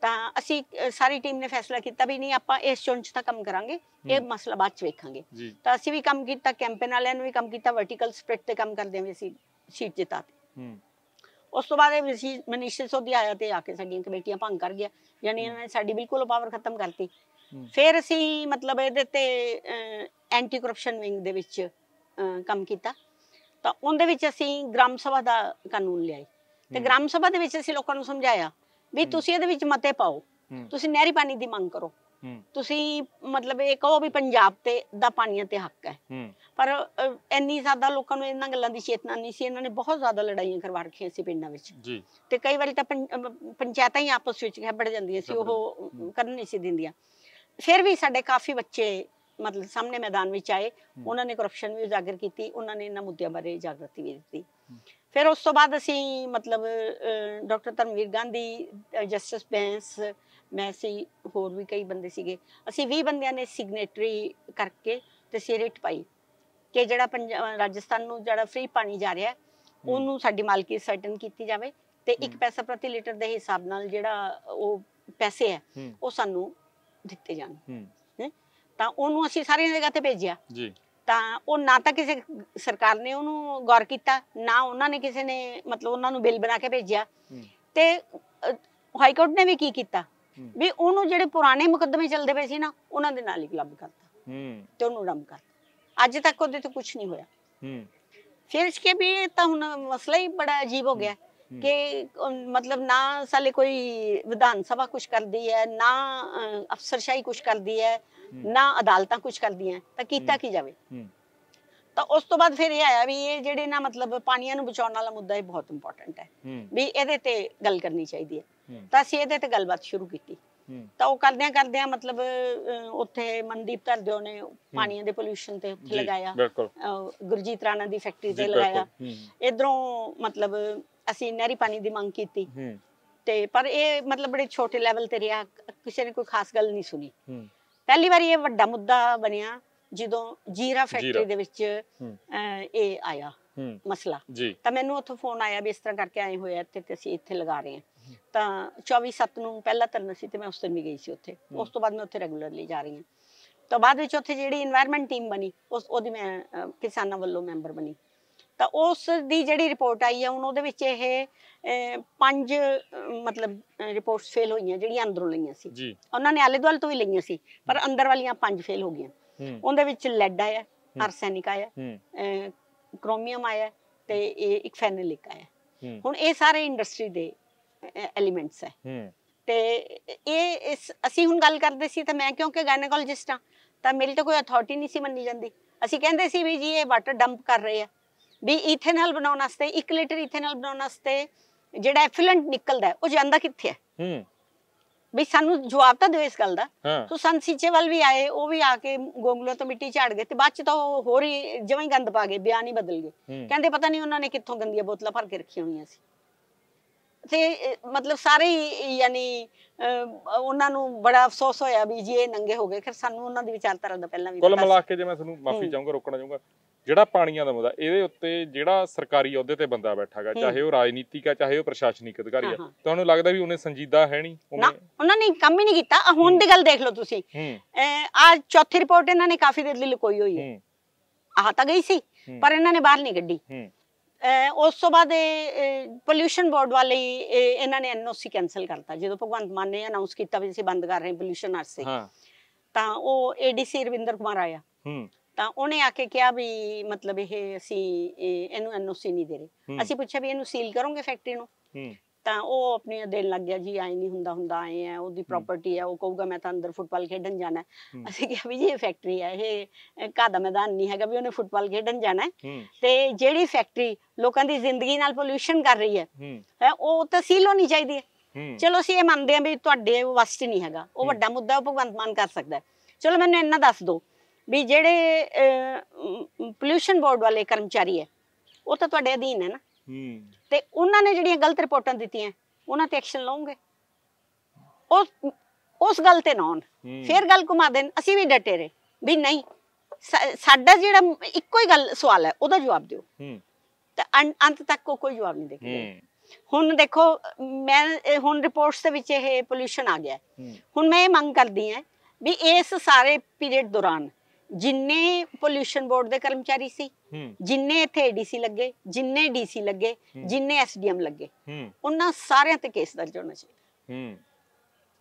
ਤਾਂ ਅਸੀਂ ਸਾਰੀ ਟੀਮ ਨੇ ਫੈਸਲਾ ਕੀਤਾ ਵੀ ਨਹੀਂ ਆਪਾਂ ਇਸ ਚ ਤਾਂ ਕੰਮ ਕਰਾਂਗੇ ਇਹ ਮਸਲਾ ਬਾਅਦ ਚ ਵੇਖਾਂਗੇ ਤਾਂ ਅਸੀਂ ਵੀ ਕੰਮ ਕੀਤਾ ਕੈਂਪੇਨ ਵਾਲਿਆਂ ਨੂੰ ਵੀ ਕੰਮ ਕੀਤਾ ਵਰਟੀਕਲ ਸਪਰੈਡ ਤੇ ਕੰਮ ਕਰਦੇ ਵੀ ਅਸੀਂ ਸੀਟ ਤੇ ਉਸ ਤੋਂ ਬਾਅਦ ਇਹ ਮਨੀਸ਼ ਸੋਧੀ ਆਇਆ ਤੇ ਆ ਕੇ ਸਾਡੀਆਂ ਕਮੇਟੀਆਂ ਭੰਗ ਕਰ ਗਿਆ ਯਾਨੀ ਇਹਨਾਂ ਨੇ ਸਾਡੀ ਬਿਲਕੁਲ ਪਾਵਰ ਖਤਮ ਕਰਤੀ ਫਿਰ ਅਸੀਂ ਮਤਲਬ ਇਹਦੇ ਤੇ ਐਂਟੀ ਕਰਪਸ਼ਨ ਵਿੰਗ ਦੇ ਵਿੱਚ ਕੰਮ ਕੀਤਾ ਤਾਂ ਉਹਦੇ ਵਿੱਚ ਅਸੀਂ ਗ੍ਰਾਮ ਸਭਾ ਦਾ ਕਾਨੂੰਨ ਲਿਆਏ ਤੇ ਗ੍ਰਾਮ ਸਭਾ ਦੇ ਵਿੱਚ ਅਸੀਂ ਲੋਕਾਂ ਨੂੰ ਸਮਝਾਇਆ ਵੀ ਤੁਸੀਂ ਇਹਦੇ ਵਿੱਚ ਮਤੇ ਪਾਓ ਤੁਸੀਂ ਨਹਿਰੀ ਪਾਣੀ ਦੀ ਮੰਗ ਕਰੋ ਤੁਸੀਂ ਮਤਲਬ ਇਹ ਕਹੋ ਵੀ ਪੰਜਾਬ ਤੇ ਦਾ ਪਾਣੀਆਂ ਤੇ ਹੱਕ ਹੈ ਪਰ ਇੰਨੀ ਜ਼ਿਆਦਾ ਲੋਕਾਂ ਨੂੰ ਇਹਨਾਂ ਗੱਲਾਂ ਦੀ ਚੇਤਨਾ ਨਹੀਂ ਸੀ ਇਹਨਾਂ ਨੇ ਬਹੁਤ ਜ਼ਿਆਦਾ ਲੜਾਈਆਂ ਕਰਵਾ ਰੱਖੀਆਂ ਸੀ ਪਿੰਡਾਂ ਵਿੱਚ ਜੀ ਤੇ ਕਈ ਵਾਰੀ ਤਾਂ ਪੰਚਾਇਤਾਂ ਹੀ ਆਪਸ ਵਿੱਚ ਖੜ ਜਾਂਦੀਆਂ ਸੀ ਉਹ ਕਰਨ ਨਹੀਂ ਸੀ ਦਿੰਦੀਆਂ ਫਿਰ ਵੀ ਸਾਡੇ ਕਾਫੀ ਬੱਚੇ ਮਤਲਬ ਸਾਹਮਣੇ ਮੈਦਾਨ ਵਿੱਚ ਆਏ ਉਹਨਾਂ ਨੇ ਕਰਪਸ਼ਨ ਵੀ ਉਜਾਗਰ ਕੀਤੀ ਉਹਨਾਂ ਨੇ ਇਹਨਾਂ ਮੁੱਦਿਆਂ ਬਾਰੇ ਜਾਗਰਤੀ ਵੀ ਦਿੱਤੀ ਫਿਰ ਉਸ ਤੋਂ ਬਾਅਦ ਅਸੀਂ ਮਤਲਬ ਡਾਕਟਰ ਧਰਮਵੀਰ ਗਾਂਧੀ ਜਸਟਿਸ ਬੈਂਸ ਮੈਂ ਸੀ ਹੋਰ ਵੀ ਕਈ ਬੰਦੇ ਸੀਗੇ ਅਸੀਂ 20 ਬੰਦਿਆਂ ਨੇ ਸਿਗਨੇਟਰੀ ਕਰਕੇ ਤੇ ਸਿਰੇਟ ਪਾਈ ਕਿ ਜਿਹੜਾ ਰਾਜਸਥਾਨ ਨੂੰ ਜਿਹੜਾ ਫ੍ਰੀ ਪਾਣੀ ਜਾ ਰਿਹਾ ਉਹਨੂੰ ਸਾਡੀ ਮਾਲਕੀ ਸਰਟਨ ਕੀਤੀ ਜਾਵੇ ਤੇ 1 ਪੈਸਾ ਪ੍ਰਤੀ ਲੀਟਰ ਦੇ ਹਿਸਾਬ ਨਾਲ ਜਿਹੜਾ ਉਹ ਪੈਸੇ ਹੈ ਉਹ ਸਾਨੂੰ ਦਿੱਤੇ ਜਾਣ ਤਾਂ ਉਹਨੂੰ ਅਸੀਂ ਸਾਰੀਆਂ ਜਗ੍ਹਾ ਤੇ ਭੇਜਿਆ ਜੀ ਤਾਂ ਉਹ ਨਾ ਤਾਂ ਕਿਸੇ ਸਰਕਾਰ ਨੇ ਉਹਨੂੰ ਗੌਰ ਕੀਤਾ ਨਾ ਉਹਨਾਂ ਨੇ ਕਿਸੇ ਨੇ ਮਤਲਬ ਉਹਨਾਂ ਨੂੰ ਬਿੱਲ ਬਣਾ ਕੇ ਭੇਜਿਆ ਤੇ ਹਾਈ ਕੋਰਟ ਨੇ ਵੀ ਕੀ ਕੀਤਾ ਵੀ ਉਹਨੂੰ ਜਿਹੜੇ ਪੁਰਾਣੇ ਮੁਕੱਦਮੇ ਚੱਲਦੇ ਪਏ ਸੀ ਨਾ ਉਹਨਾਂ ਦੇ ਨਾਲ ਹੀ ਕਲੱਬ ਕਰਤਾ ਤੇ ਉਹਨੂੰ ਰੰਮ ਕਰਤਾ ਅੱਜ ਤੱਕ ਉਹਦੇ ਤੇ ਕੁਝ ਨਹੀਂ ਹੋਇਆ ਫਿਰ ਇਸ ਕੇ ਵੀ ਤਾਂ ਹੁਣ ਮਸਲਾ ਹੀ ਬੜਾ ਅਜੀਬ ਹੋ ਗਿਆ ਕਿ ਮਤਲਬ ਨਾ ਸਾਲੇ ਕੋਈ ਵਿਧਾਨ ਸਭਾ ਕੁਝ ਕਰਦੀ ਹੈ ਨਾ ਅਫਸਰਸ਼ਾਹੀ ਕੁਝ ਕਰਦੀ ਹੈ ਨਾ ਅਦਾਲਤਾਂ ਕੁਝ ਕਰਦੀਆਂ ਤਾਂ ਕੀਤਾ ਕੀ ਜਾਵੇ ਤਾਂ ਉਸ ਤੋਂ ਬਾਅਦ ਫਿਰ ਇਹ ਆਇਆ ਵੀ ਇਹ ਜਿਹੜੇ ਨਾ ਮਤਲਬ ਪਾਣੀਆਂ ਨੂੰ ਬਚਾਉਣ ਵਾਲਾ ਮੁੱਦਾ ਇਹ ਬਹੁਤ ਇੰਪੋਰਟੈਂਟ ਹੈ ਵੀ ਇਹਦੇ ਤੇ ਗੱਲ ਕਰਨੀ ਚਾਹੀਦੀ ਹੈ ਤਾਂ ਅਸੀਂ ਇਹਦੇ ਤੇ ਗੱਲਬਾਤ ਸ਼ੁਰੂ ਕੀਤੀ ਤਾਂ ਉਹ ਕਰਦਿਆਂ ਕਰਦਿਆਂ ਮਤਲਬ ਉੱਥੇ ਮਨਦੀਪ ਧਰਦਿਓ ਨੇ ਪਾਣੀਆਂ ਦੇ ਪੋਲੂਸ਼ਨ ਤੇ ਲਗਾਇਆ ਗੁਰਜੀਤ ਰਾਣਾ ਦੀ ਫੈਕਟਰੀ ਤੇ ਲਗਾਇਆ ਇਧਰੋਂ ਮਤਲਬ ਅਸੀਂ ਨਹਿਰੀ ਪਾਣੀ ਦੀ ਮੰਗ ਕੀਤੀ ਤੇ ਪਰ ਇਹ ਮਤਲਬ ਬੜੇ ਛੋਟੇ ਲੈਵਲ ਤੇ ਰਿਹਾ ਕਿਸੇ ਨੇ ਕੋਈ ਖਾਸ ਗੱਲ ਨਹੀਂ ਸੁਣੀ ਪਹਿਲੀ ਵਾਰੀ ਇਹ ਵੱਡਾ ਮੁੱਦਾ ਬਣਿਆ ਜਦੋਂ ਜੀਰਾ ਫੈਕਟਰੀ ਦੇ ਵਿੱਚ ਇਹ ਆਇਆ ਮਸਲਾ ਤਾਂ ਮੈਨੂੰ ਉੱਥੋਂ ਫੋਨ ਆਇਆ ਵੀ ਇਸ ਤਰ੍ਹਾਂ ਕਰਕੇ ਆਏ ਹੋਏ ਆ ਤੇ ਅਸੀਂ ਇੱਥੇ ਲਗਾ ਰਹੇ ਹਾਂ ਤਾਂ 24 7 ਨੂੰ ਪਹਿਲਾ ਤਰਨ ਸੀ ਤੇ ਮੈਂ ਉਸ ਦਿਨ ਵੀ ਗਈ ਸੀ ਉੱਥੇ ਉਸ ਤੋਂ ਬਾਅਦ ਮੈਂ ਉੱਥੇ ਰੈਗੂਲਰਲੀ ਜਾ ਰਹੀ ਹਾਂ ਤਾਂ ਬਾਅਦ ਵਿੱਚ ਉੱਥੇ ਜਿਹੜੀ এনवायरमेंट ਟੀਮ ਬਣੀ ਉਸ ਉਹਦੀ ਮੈਂ ਕਿਸਾਨਾਂ ਵੱਲੋਂ ਮੈਂਬਰ ਬਣੀ ਤਾਂ ਉਸ ਦੀ ਜਿਹੜੀ ਰਿਪੋਰਟ ਆਈ ਹੈ ਹੁਣ ਉਹਦੇ ਵਿੱਚ ਇਹ ਪੰਜ ਮਤਲਬ ਰਿਪੋਰਟਸ ਫੇਲ ਹੋਈਆਂ ਜਿਹੜੀਆਂ ਅੰਦਰੋਂ ਲਈਆਂ ਸੀ ਉਹਨਾਂ ਨੇ ਆਲੇ ਦੁਆਲੇ ਤੋਂ ਵੀ ਲਈਆਂ ਸੀ ਪਰ ਅੰਦਰ ਵਾਲੀਆਂ ਪੰਜ ਫੇਲ ਹੋ ਗਈਆਂ ਉਹਦੇ ਵਿੱਚ ਲੈਡ ਆਇਆ ਆਰਸੈਨਿਕ ਆਇਆ ਕ੍ਰੋਮੀਅਮ ਆਇਆ ਤੇ ਇਹ ਇੱਕ ਫੈਨਲਿਕ ਆਇਆ ਹੁਣ ਇਹ ਸਾਰੇ ਇੰਡਸਟਰੀ ਦੇ ਐਲੀਮੈਂਟਸ ਹੈ ਤੇ ਇਹ ਅਸੀਂ ਹੁਣ ਗੱਲ ਕਰਦੇ ਸੀ ਤਾਂ ਮੈਂ ਕਿਉਂਕਿ ਗਾਇਨੋਕੋਲੋਜਿਸਟ ਆ ਤਾਂ ਮੇਰੀ ਤਾਂ ਕੋਈ ਅਥਾਰਟੀ ਨਹੀਂ ਸੀ ਮੰਨੀ ਜਾਂਦੀ ਅਸੀਂ ਕਹਿੰਦੇ ਸੀ ਵੀ ਜੀ ਇਹ ਵਾਟਰ ਡੰਪ ਕਰ ਰਹੇ ਆ ਵੀ ਇਥੇਨਲ ਬਣਾਉਣ ਵਾਸਤੇ 1 ਲੀਟਰ ਇਥੇਨਲ ਬਣਾਉਣ ਵਾਸਤੇ ਜਿਹੜਾ ਐਫਲੈਂਟ ਨਿਕਲਦਾ ਉਹ ਜਾਂਦਾ ਕਿੱਥੇ ਹੈ ਹੂੰ ਵੀ ਸਾਨੂੰ ਜਵਾਬ ਤਾਂ ਦਿਓ ਇਸ ਗੱਲ ਦਾ ਸੋ ਸੰਸੀਚੇ ਵੱਲ ਵੀ ਆਏ ਉਹ ਵੀ ਆ ਕੇ ਗੋਂਗਲੋ ਤੋਂ ਮਿੱਟੀ ਝਾੜ ਗਏ ਤੇ ਬਾਅਦ ਚ ਤਾਂ ਉਹ ਹੋਰ ਹੀ ਜਿਵੇਂ ਹੀ ਗੰਦ ਪਾ ਗਏ ਬਿਆਨ ਹੀ ਬਦਲ ਗਏ ਕਹਿੰਦੇ ਪਤਾ ਨਹੀਂ ਉਹਨਾਂ ਨੇ ਕਿੱਥੋਂ ਗੰਦੀਆਂ ਬੋਤਲਾਂ ਭਰ ਕੇ ਰੱਖੀਆਂ ਹੋਈਆਂ ਸੀ ਤੇ ਮਤਲਬ ਸਾਰੇ ਯਾਨੀ ਉਹਨਾਂ ਨੂੰ ਬੜਾ ਅਫਸੋਸ ਹੋਇਆ ਵੀ ਜੀ ਇਹ ਨੰਗੇ ਹੋ ਗਏ ਫਿਰ ਸਾਨੂੰ ਉਹਨਾਂ ਦੀ ਵਿਚਾਰਧਾਰਾ ਦਾ ਪਹਿਲਾਂ ਵੀ ਕੁੱਲ ਮਿਲਾ ਕੇ ਜੇ ਮੈਂ ਤੁਹਾਨੂੰ ਮਾਫੀ ਚਾਹੂੰਗਾ ਰੋਕਣਾ ਚਾਹੂੰਗਾ ਜਿਹੜਾ ਪਾਣੀਆਂ ਦਾ ਮੁੱਦਾ ਇਹਦੇ ਉੱਤੇ ਜਿਹੜਾ ਸਰਕਾਰੀ ਅਹੁਦੇ ਤੇ ਬੰਦਾ ਬੈਠਾਗਾ ਚਾਹੇ ਉਹ ਰਾਜਨੀਤਿਕ ਆ ਚਾਹੇ ਉਹ ਪ੍ਰਸ਼ਾਸਨਿਕ ਅਧਿਕਾਰੀ ਆ ਤੁਹਾਨੂੰ ਲੱਗਦਾ ਵੀ ਉਹਨੇ ਸੰਜੀਦਾ ਹੈ ਨਹੀਂ ਉਹਨਾਂ ਨੇ ਕੰਮ ਹੀ ਨਹੀਂ ਕੀਤਾ ਹੁਣ ਦੀ ਗੱਲ ਦੇਖ ਲਓ ਤੁਸੀਂ ਆ ਚੌਥੀ ਰਿਪੋਰਟ ਇਹਨਾਂ ਨੇ ਕਾਫੀ ਦੇਰ ਲਈ ਲੁਕੋਈ ਹੋਈ ਹੈ ਆਹ ਤਾਂ ਗਈ ਸੀ ਪਰ ਇਹਨਾਂ ਨੇ ਬਾਹਰ ਨਹੀਂ ਕੱਢੀ ਉਸ ਤੋਂ ਬਾਅਦ ਪੋਲੂਸ਼ਨ ਬੋਰਡ ਵਾਲੇ ਇਹਨਾਂ ਨੇ ਐਨਓਸੀ ਕੈਨਸਲ ਕਰਤਾ ਜਦੋਂ ਭਗਵੰਤ ਮਾਨ ਨੇ ਅਨਾਉਂਸ ਕੀਤਾ ਵੀ ਅਸੀਂ ਬੰਦ ਕਰ ਰਹੇ ਹਾਂ ਪੋਲੂਸ਼ਨ ਅਰਸੇ ਤਾਂ ਉਹ ਏਡੀਸੀ ਰਵਿੰਦਰ ਕੁਮਾਰ ਆਇਆ ਤਾਂ ਉਹਨੇ ਆ ਕੇ ਕਿਹਾ ਵੀ ਮਤਲਬ ਇਹ ਅਸੀਂ ਇਹਨੂੰ ਐਨਓਸੀ ਨਹੀਂ ਦੇ ਰਹੇ ਅਸੀਂ ਪੁੱਛਿਆ ਵੀ ਇਹਨੂੰ ਸੀਲ ਕਰੋਗੇ ਫੈਕਟਰੀ ਨੂੰ ਤਾਂ ਉਹ ਆਪਣੇ ਦੇਣ ਲੱਗ ਗਿਆ ਜੀ ਆਏ ਨਹੀਂ ਹੁੰਦਾ ਹੁੰਦਾ ਆਏ ਆ ਉਹਦੀ ਪ੍ਰਾਪਰਟੀ ਆ ਉਹ ਕਹੂਗਾ ਮੈਂ ਤਾਂ ਅੰਦਰ ਫੁੱਟਬਾਲ ਖੇਡਣ ਜਾਣਾ ਅਸੀਂ ਕਿਹਾ ਵੀ ਜੀ ਇਹ ਫੈਕਟਰੀ ਆ ਇਹ ਘਾ ਦਾ ਮੈਦਾਨ ਨਹੀਂ ਹੈਗਾ ਵੀ ਉਹਨੇ ਫੁੱਟਬਾਲ ਖੇਡਣ ਜਾਣਾ ਤੇ ਜਿਹੜੀ ਫੈਕਟਰੀ ਲੋਕਾਂ ਦੀ ਜ਼ਿੰਦਗੀ ਨਾਲ ਪੋਲੂਸ਼ਨ ਕਰ ਰਹੀ ਹੈ ਉਹ ਤਾਂ ਸੀਲ ਹੋਣੀ ਚਾਹੀਦੀ ਹੈ ਚਲੋ ਅਸੀਂ ਇਹ ਮੰਨਦੇ ਆ ਵੀ ਤੁਹਾਡੇ ਵਾਸਤੇ ਨਹੀਂ ਹੈਗਾ ਉਹ ਵੱਡਾ ਮੁੱਦਾ ਭਗਵੰਤ ਮਾਨ ਕਰ ਸਕਦਾ ਚਲੋ ਮੈਨੂੰ ਇੰਨਾ ਦੱਸ ਦਿਓ ਵੀ ਜਿਹੜੇ ਪੋਲੂਸ਼ਨ ਬੋਰਡ ਵਾਲੇ ਕਰਮਚਾਰੀ ਹੈ ਉਹ ਤਾਂ ਤੁਹਾਡੇ ਅਧੀਨ ਹੈ ਨਾ ਹੂੰ ਤੇ ਉਹਨਾਂ ਨੇ ਜਿਹੜੀਆਂ ਗਲਤ ਰਿਪੋਰਟਾਂ ਦਿੱਤੀਆਂ ਉਹਨਾਂ ਤੇ ਐਕਸ਼ਨ ਲਓਗੇ ਉਹ ਉਸ ਗੱਲ ਤੇ ਨਾ ਫਿਰ ਗੱਲ ਘੁਮਾ ਦੇਣ ਅਸੀਂ ਵੀ ਡਟੇ ਰਹੇ ਵੀ ਨਹੀਂ ਸਾਡਾ ਜਿਹੜਾ ਇੱਕੋ ਹੀ ਗੱਲ ਸਵਾਲ ਹੈ ਉਹਦਾ ਜਵਾਬ ਦਿਓ ਹੂੰ ਤੇ ਅੰਤ ਤੱਕ ਕੋਈ ਜਵਾਬ ਨਹੀਂ ਦੇ ਹੁਣ ਦੇਖੋ ਮੈਂ ਹੁਣ ਰਿਪੋਰਟਸ ਦੇ ਵਿੱਚ ਇਹ ਪੋਲੂਸ਼ਨ ਆ ਗਿਆ ਹੁਣ ਮੈਂ ਇਹ ਮੰਗ ਕਰਦੀ ਹਾਂ ਵੀ ਇਸ ਸਾਰੇ ਪੀਰੀਅਡ ਦੌਰਾਨ ਜਿੰਨੇ ਪੋਲੂਸ਼ਨ ਬੋਰਡ ਦੇ ਕਰਮਚਾਰੀ ਸੀ ਜਿੰਨੇ ਇੱਥੇ ਏਡੀਸੀ ਲੱਗੇ ਜਿੰਨੇ ਡੀਸੀ ਲੱਗੇ ਜਿੰਨੇ ਐਸਡੀਐਮ ਲੱਗੇ ਉਹਨਾਂ ਸਾਰਿਆਂ ਤੇ ਕੇਸ ਦਰਜ ਹੋਣਾ ਚਾਹੀਦਾ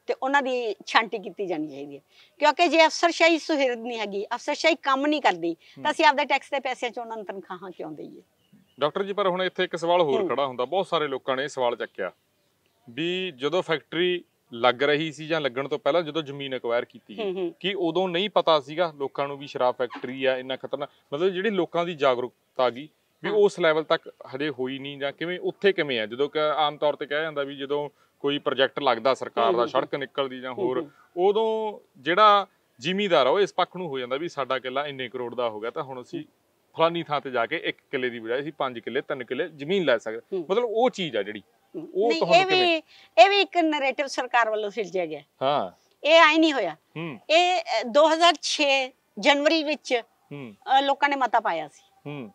ਤੇ ਉਹਨਾਂ ਦੀ ਛਾਂਟੀ ਕੀਤੀ ਜਾਣੀ ਚਾਹੀਦੀ ਹੈ ਕਿਉਂਕਿ ਜੇ ਅਫਸਰਸ਼ਾਹੀ ਸੁਹਿਰਦ ਨਹੀਂ ਹੈਗੀ ਅਫਸਰਸ਼ਾਹੀ ਕੰਮ ਨਹੀਂ ਕਰਦੀ ਤਾਂ ਅਸੀਂ ਆਪਦੇ ਟੈਕਸ ਦੇ ਪੈਸਿਆਂ ਚੋਂ ਉਹਨਾਂ ਨੂੰ ਤਨਖਾਹਾਂ ਕਿਉਂ ਦਈਏ ਡਾਕਟਰ ਜੀ ਪਰ ਹੁਣ ਇੱਥੇ ਇੱਕ ਸਵਾਲ ਹੋਰ ਖੜਾ ਹੁੰਦਾ ਬਹੁਤ ਸਾਰੇ ਲੋਕਾਂ ਨੇ ਇਹ ਸਵਾਲ ਚੱਕਿਆ ਵੀ ਜਦੋਂ ਫੈਕਟਰੀ ਲੱਗ ਰਹੀ ਸੀ ਜਾਂ ਲੱਗਣ ਤੋਂ ਪਹਿਲਾਂ ਜਦੋਂ ਜ਼ਮੀਨ ਐਕਵਾਇਰ ਕੀਤੀ ਗਈ ਕਿ ਉਦੋਂ ਨਹੀਂ ਪਤਾ ਸੀਗਾ ਲੋਕਾਂ ਨੂੰ ਵੀ ਸ਼ਰਾਬ ਫੈਕਟਰੀ ਆ ਇੰਨਾ ਖਤਰਨਾਕ ਮਤਲਬ ਜਿਹੜੀ ਲੋਕਾਂ ਦੀ ਜਾਗਰੂਕਤਾ ਗਈ ਵੀ ਉਸ ਲੈਵਲ ਤੱਕ ਹਜੇ ਹੋਈ ਨਹੀਂ ਜਾਂ ਕਿਵੇਂ ਉੱਥੇ ਕਿਵੇਂ ਆ ਜਦੋਂ ਕਿ ਆਮ ਤੌਰ ਤੇ ਕਿਹਾ ਜਾਂਦਾ ਵੀ ਜਦੋਂ ਕੋਈ ਪ੍ਰੋਜੈਕਟ ਲੱਗਦਾ ਸਰਕਾਰ ਦਾ ਸੜਕ ਨਿਕਲਦੀ ਜਾਂ ਹੋਰ ਉਦੋਂ ਜਿਹੜਾ ਜ਼ਿਮੀਦਾਰ ਆ ਉਹ ਇਸ ਪੱਖ ਨੂੰ ਹੋ ਜਾਂਦਾ ਵੀ ਸਾਡਾ ਕਿੱਲਾ ਇੰਨੇ ਕਰੋੜ ਦਾ ਹੋ ਗਿਆ ਤਾਂ ਹੁਣ ਅਸੀਂ ਫਲਾਨੀ ਥਾਂ ਤੇ ਜਾ ਕੇ 1 ਕਿੱਲੇ ਦੀ ਬਜਾਏ ਅਸੀਂ 5 ਕਿੱਲੇ 3 ਕਿੱਲੇ ਜ਼ਮੀਨ ਲੈ ਸਕਦੇ ਮਤਲਬ ਉਹ ਚੀਜ਼ ਆ ਜਿਹੜੀ ਉਹ ਨਹੀਂ ਇਹ ਵੀ ਇਹ ਵੀ ਇੱਕ ਨਰੇਟਿਵ ਸਰਕਾਰ ਵੱਲੋਂ ਸਿਰਜਿਆ ਗਿਆ ਹਾਂ ਇਹ ਆਈ ਨਹੀਂ ਹੋਇਆ ਇਹ 2006 ਜਨਵਰੀ ਵਿੱਚ ਲੋਕਾਂ ਨੇ ਮਤਾ ਪਾਇਆ ਸੀ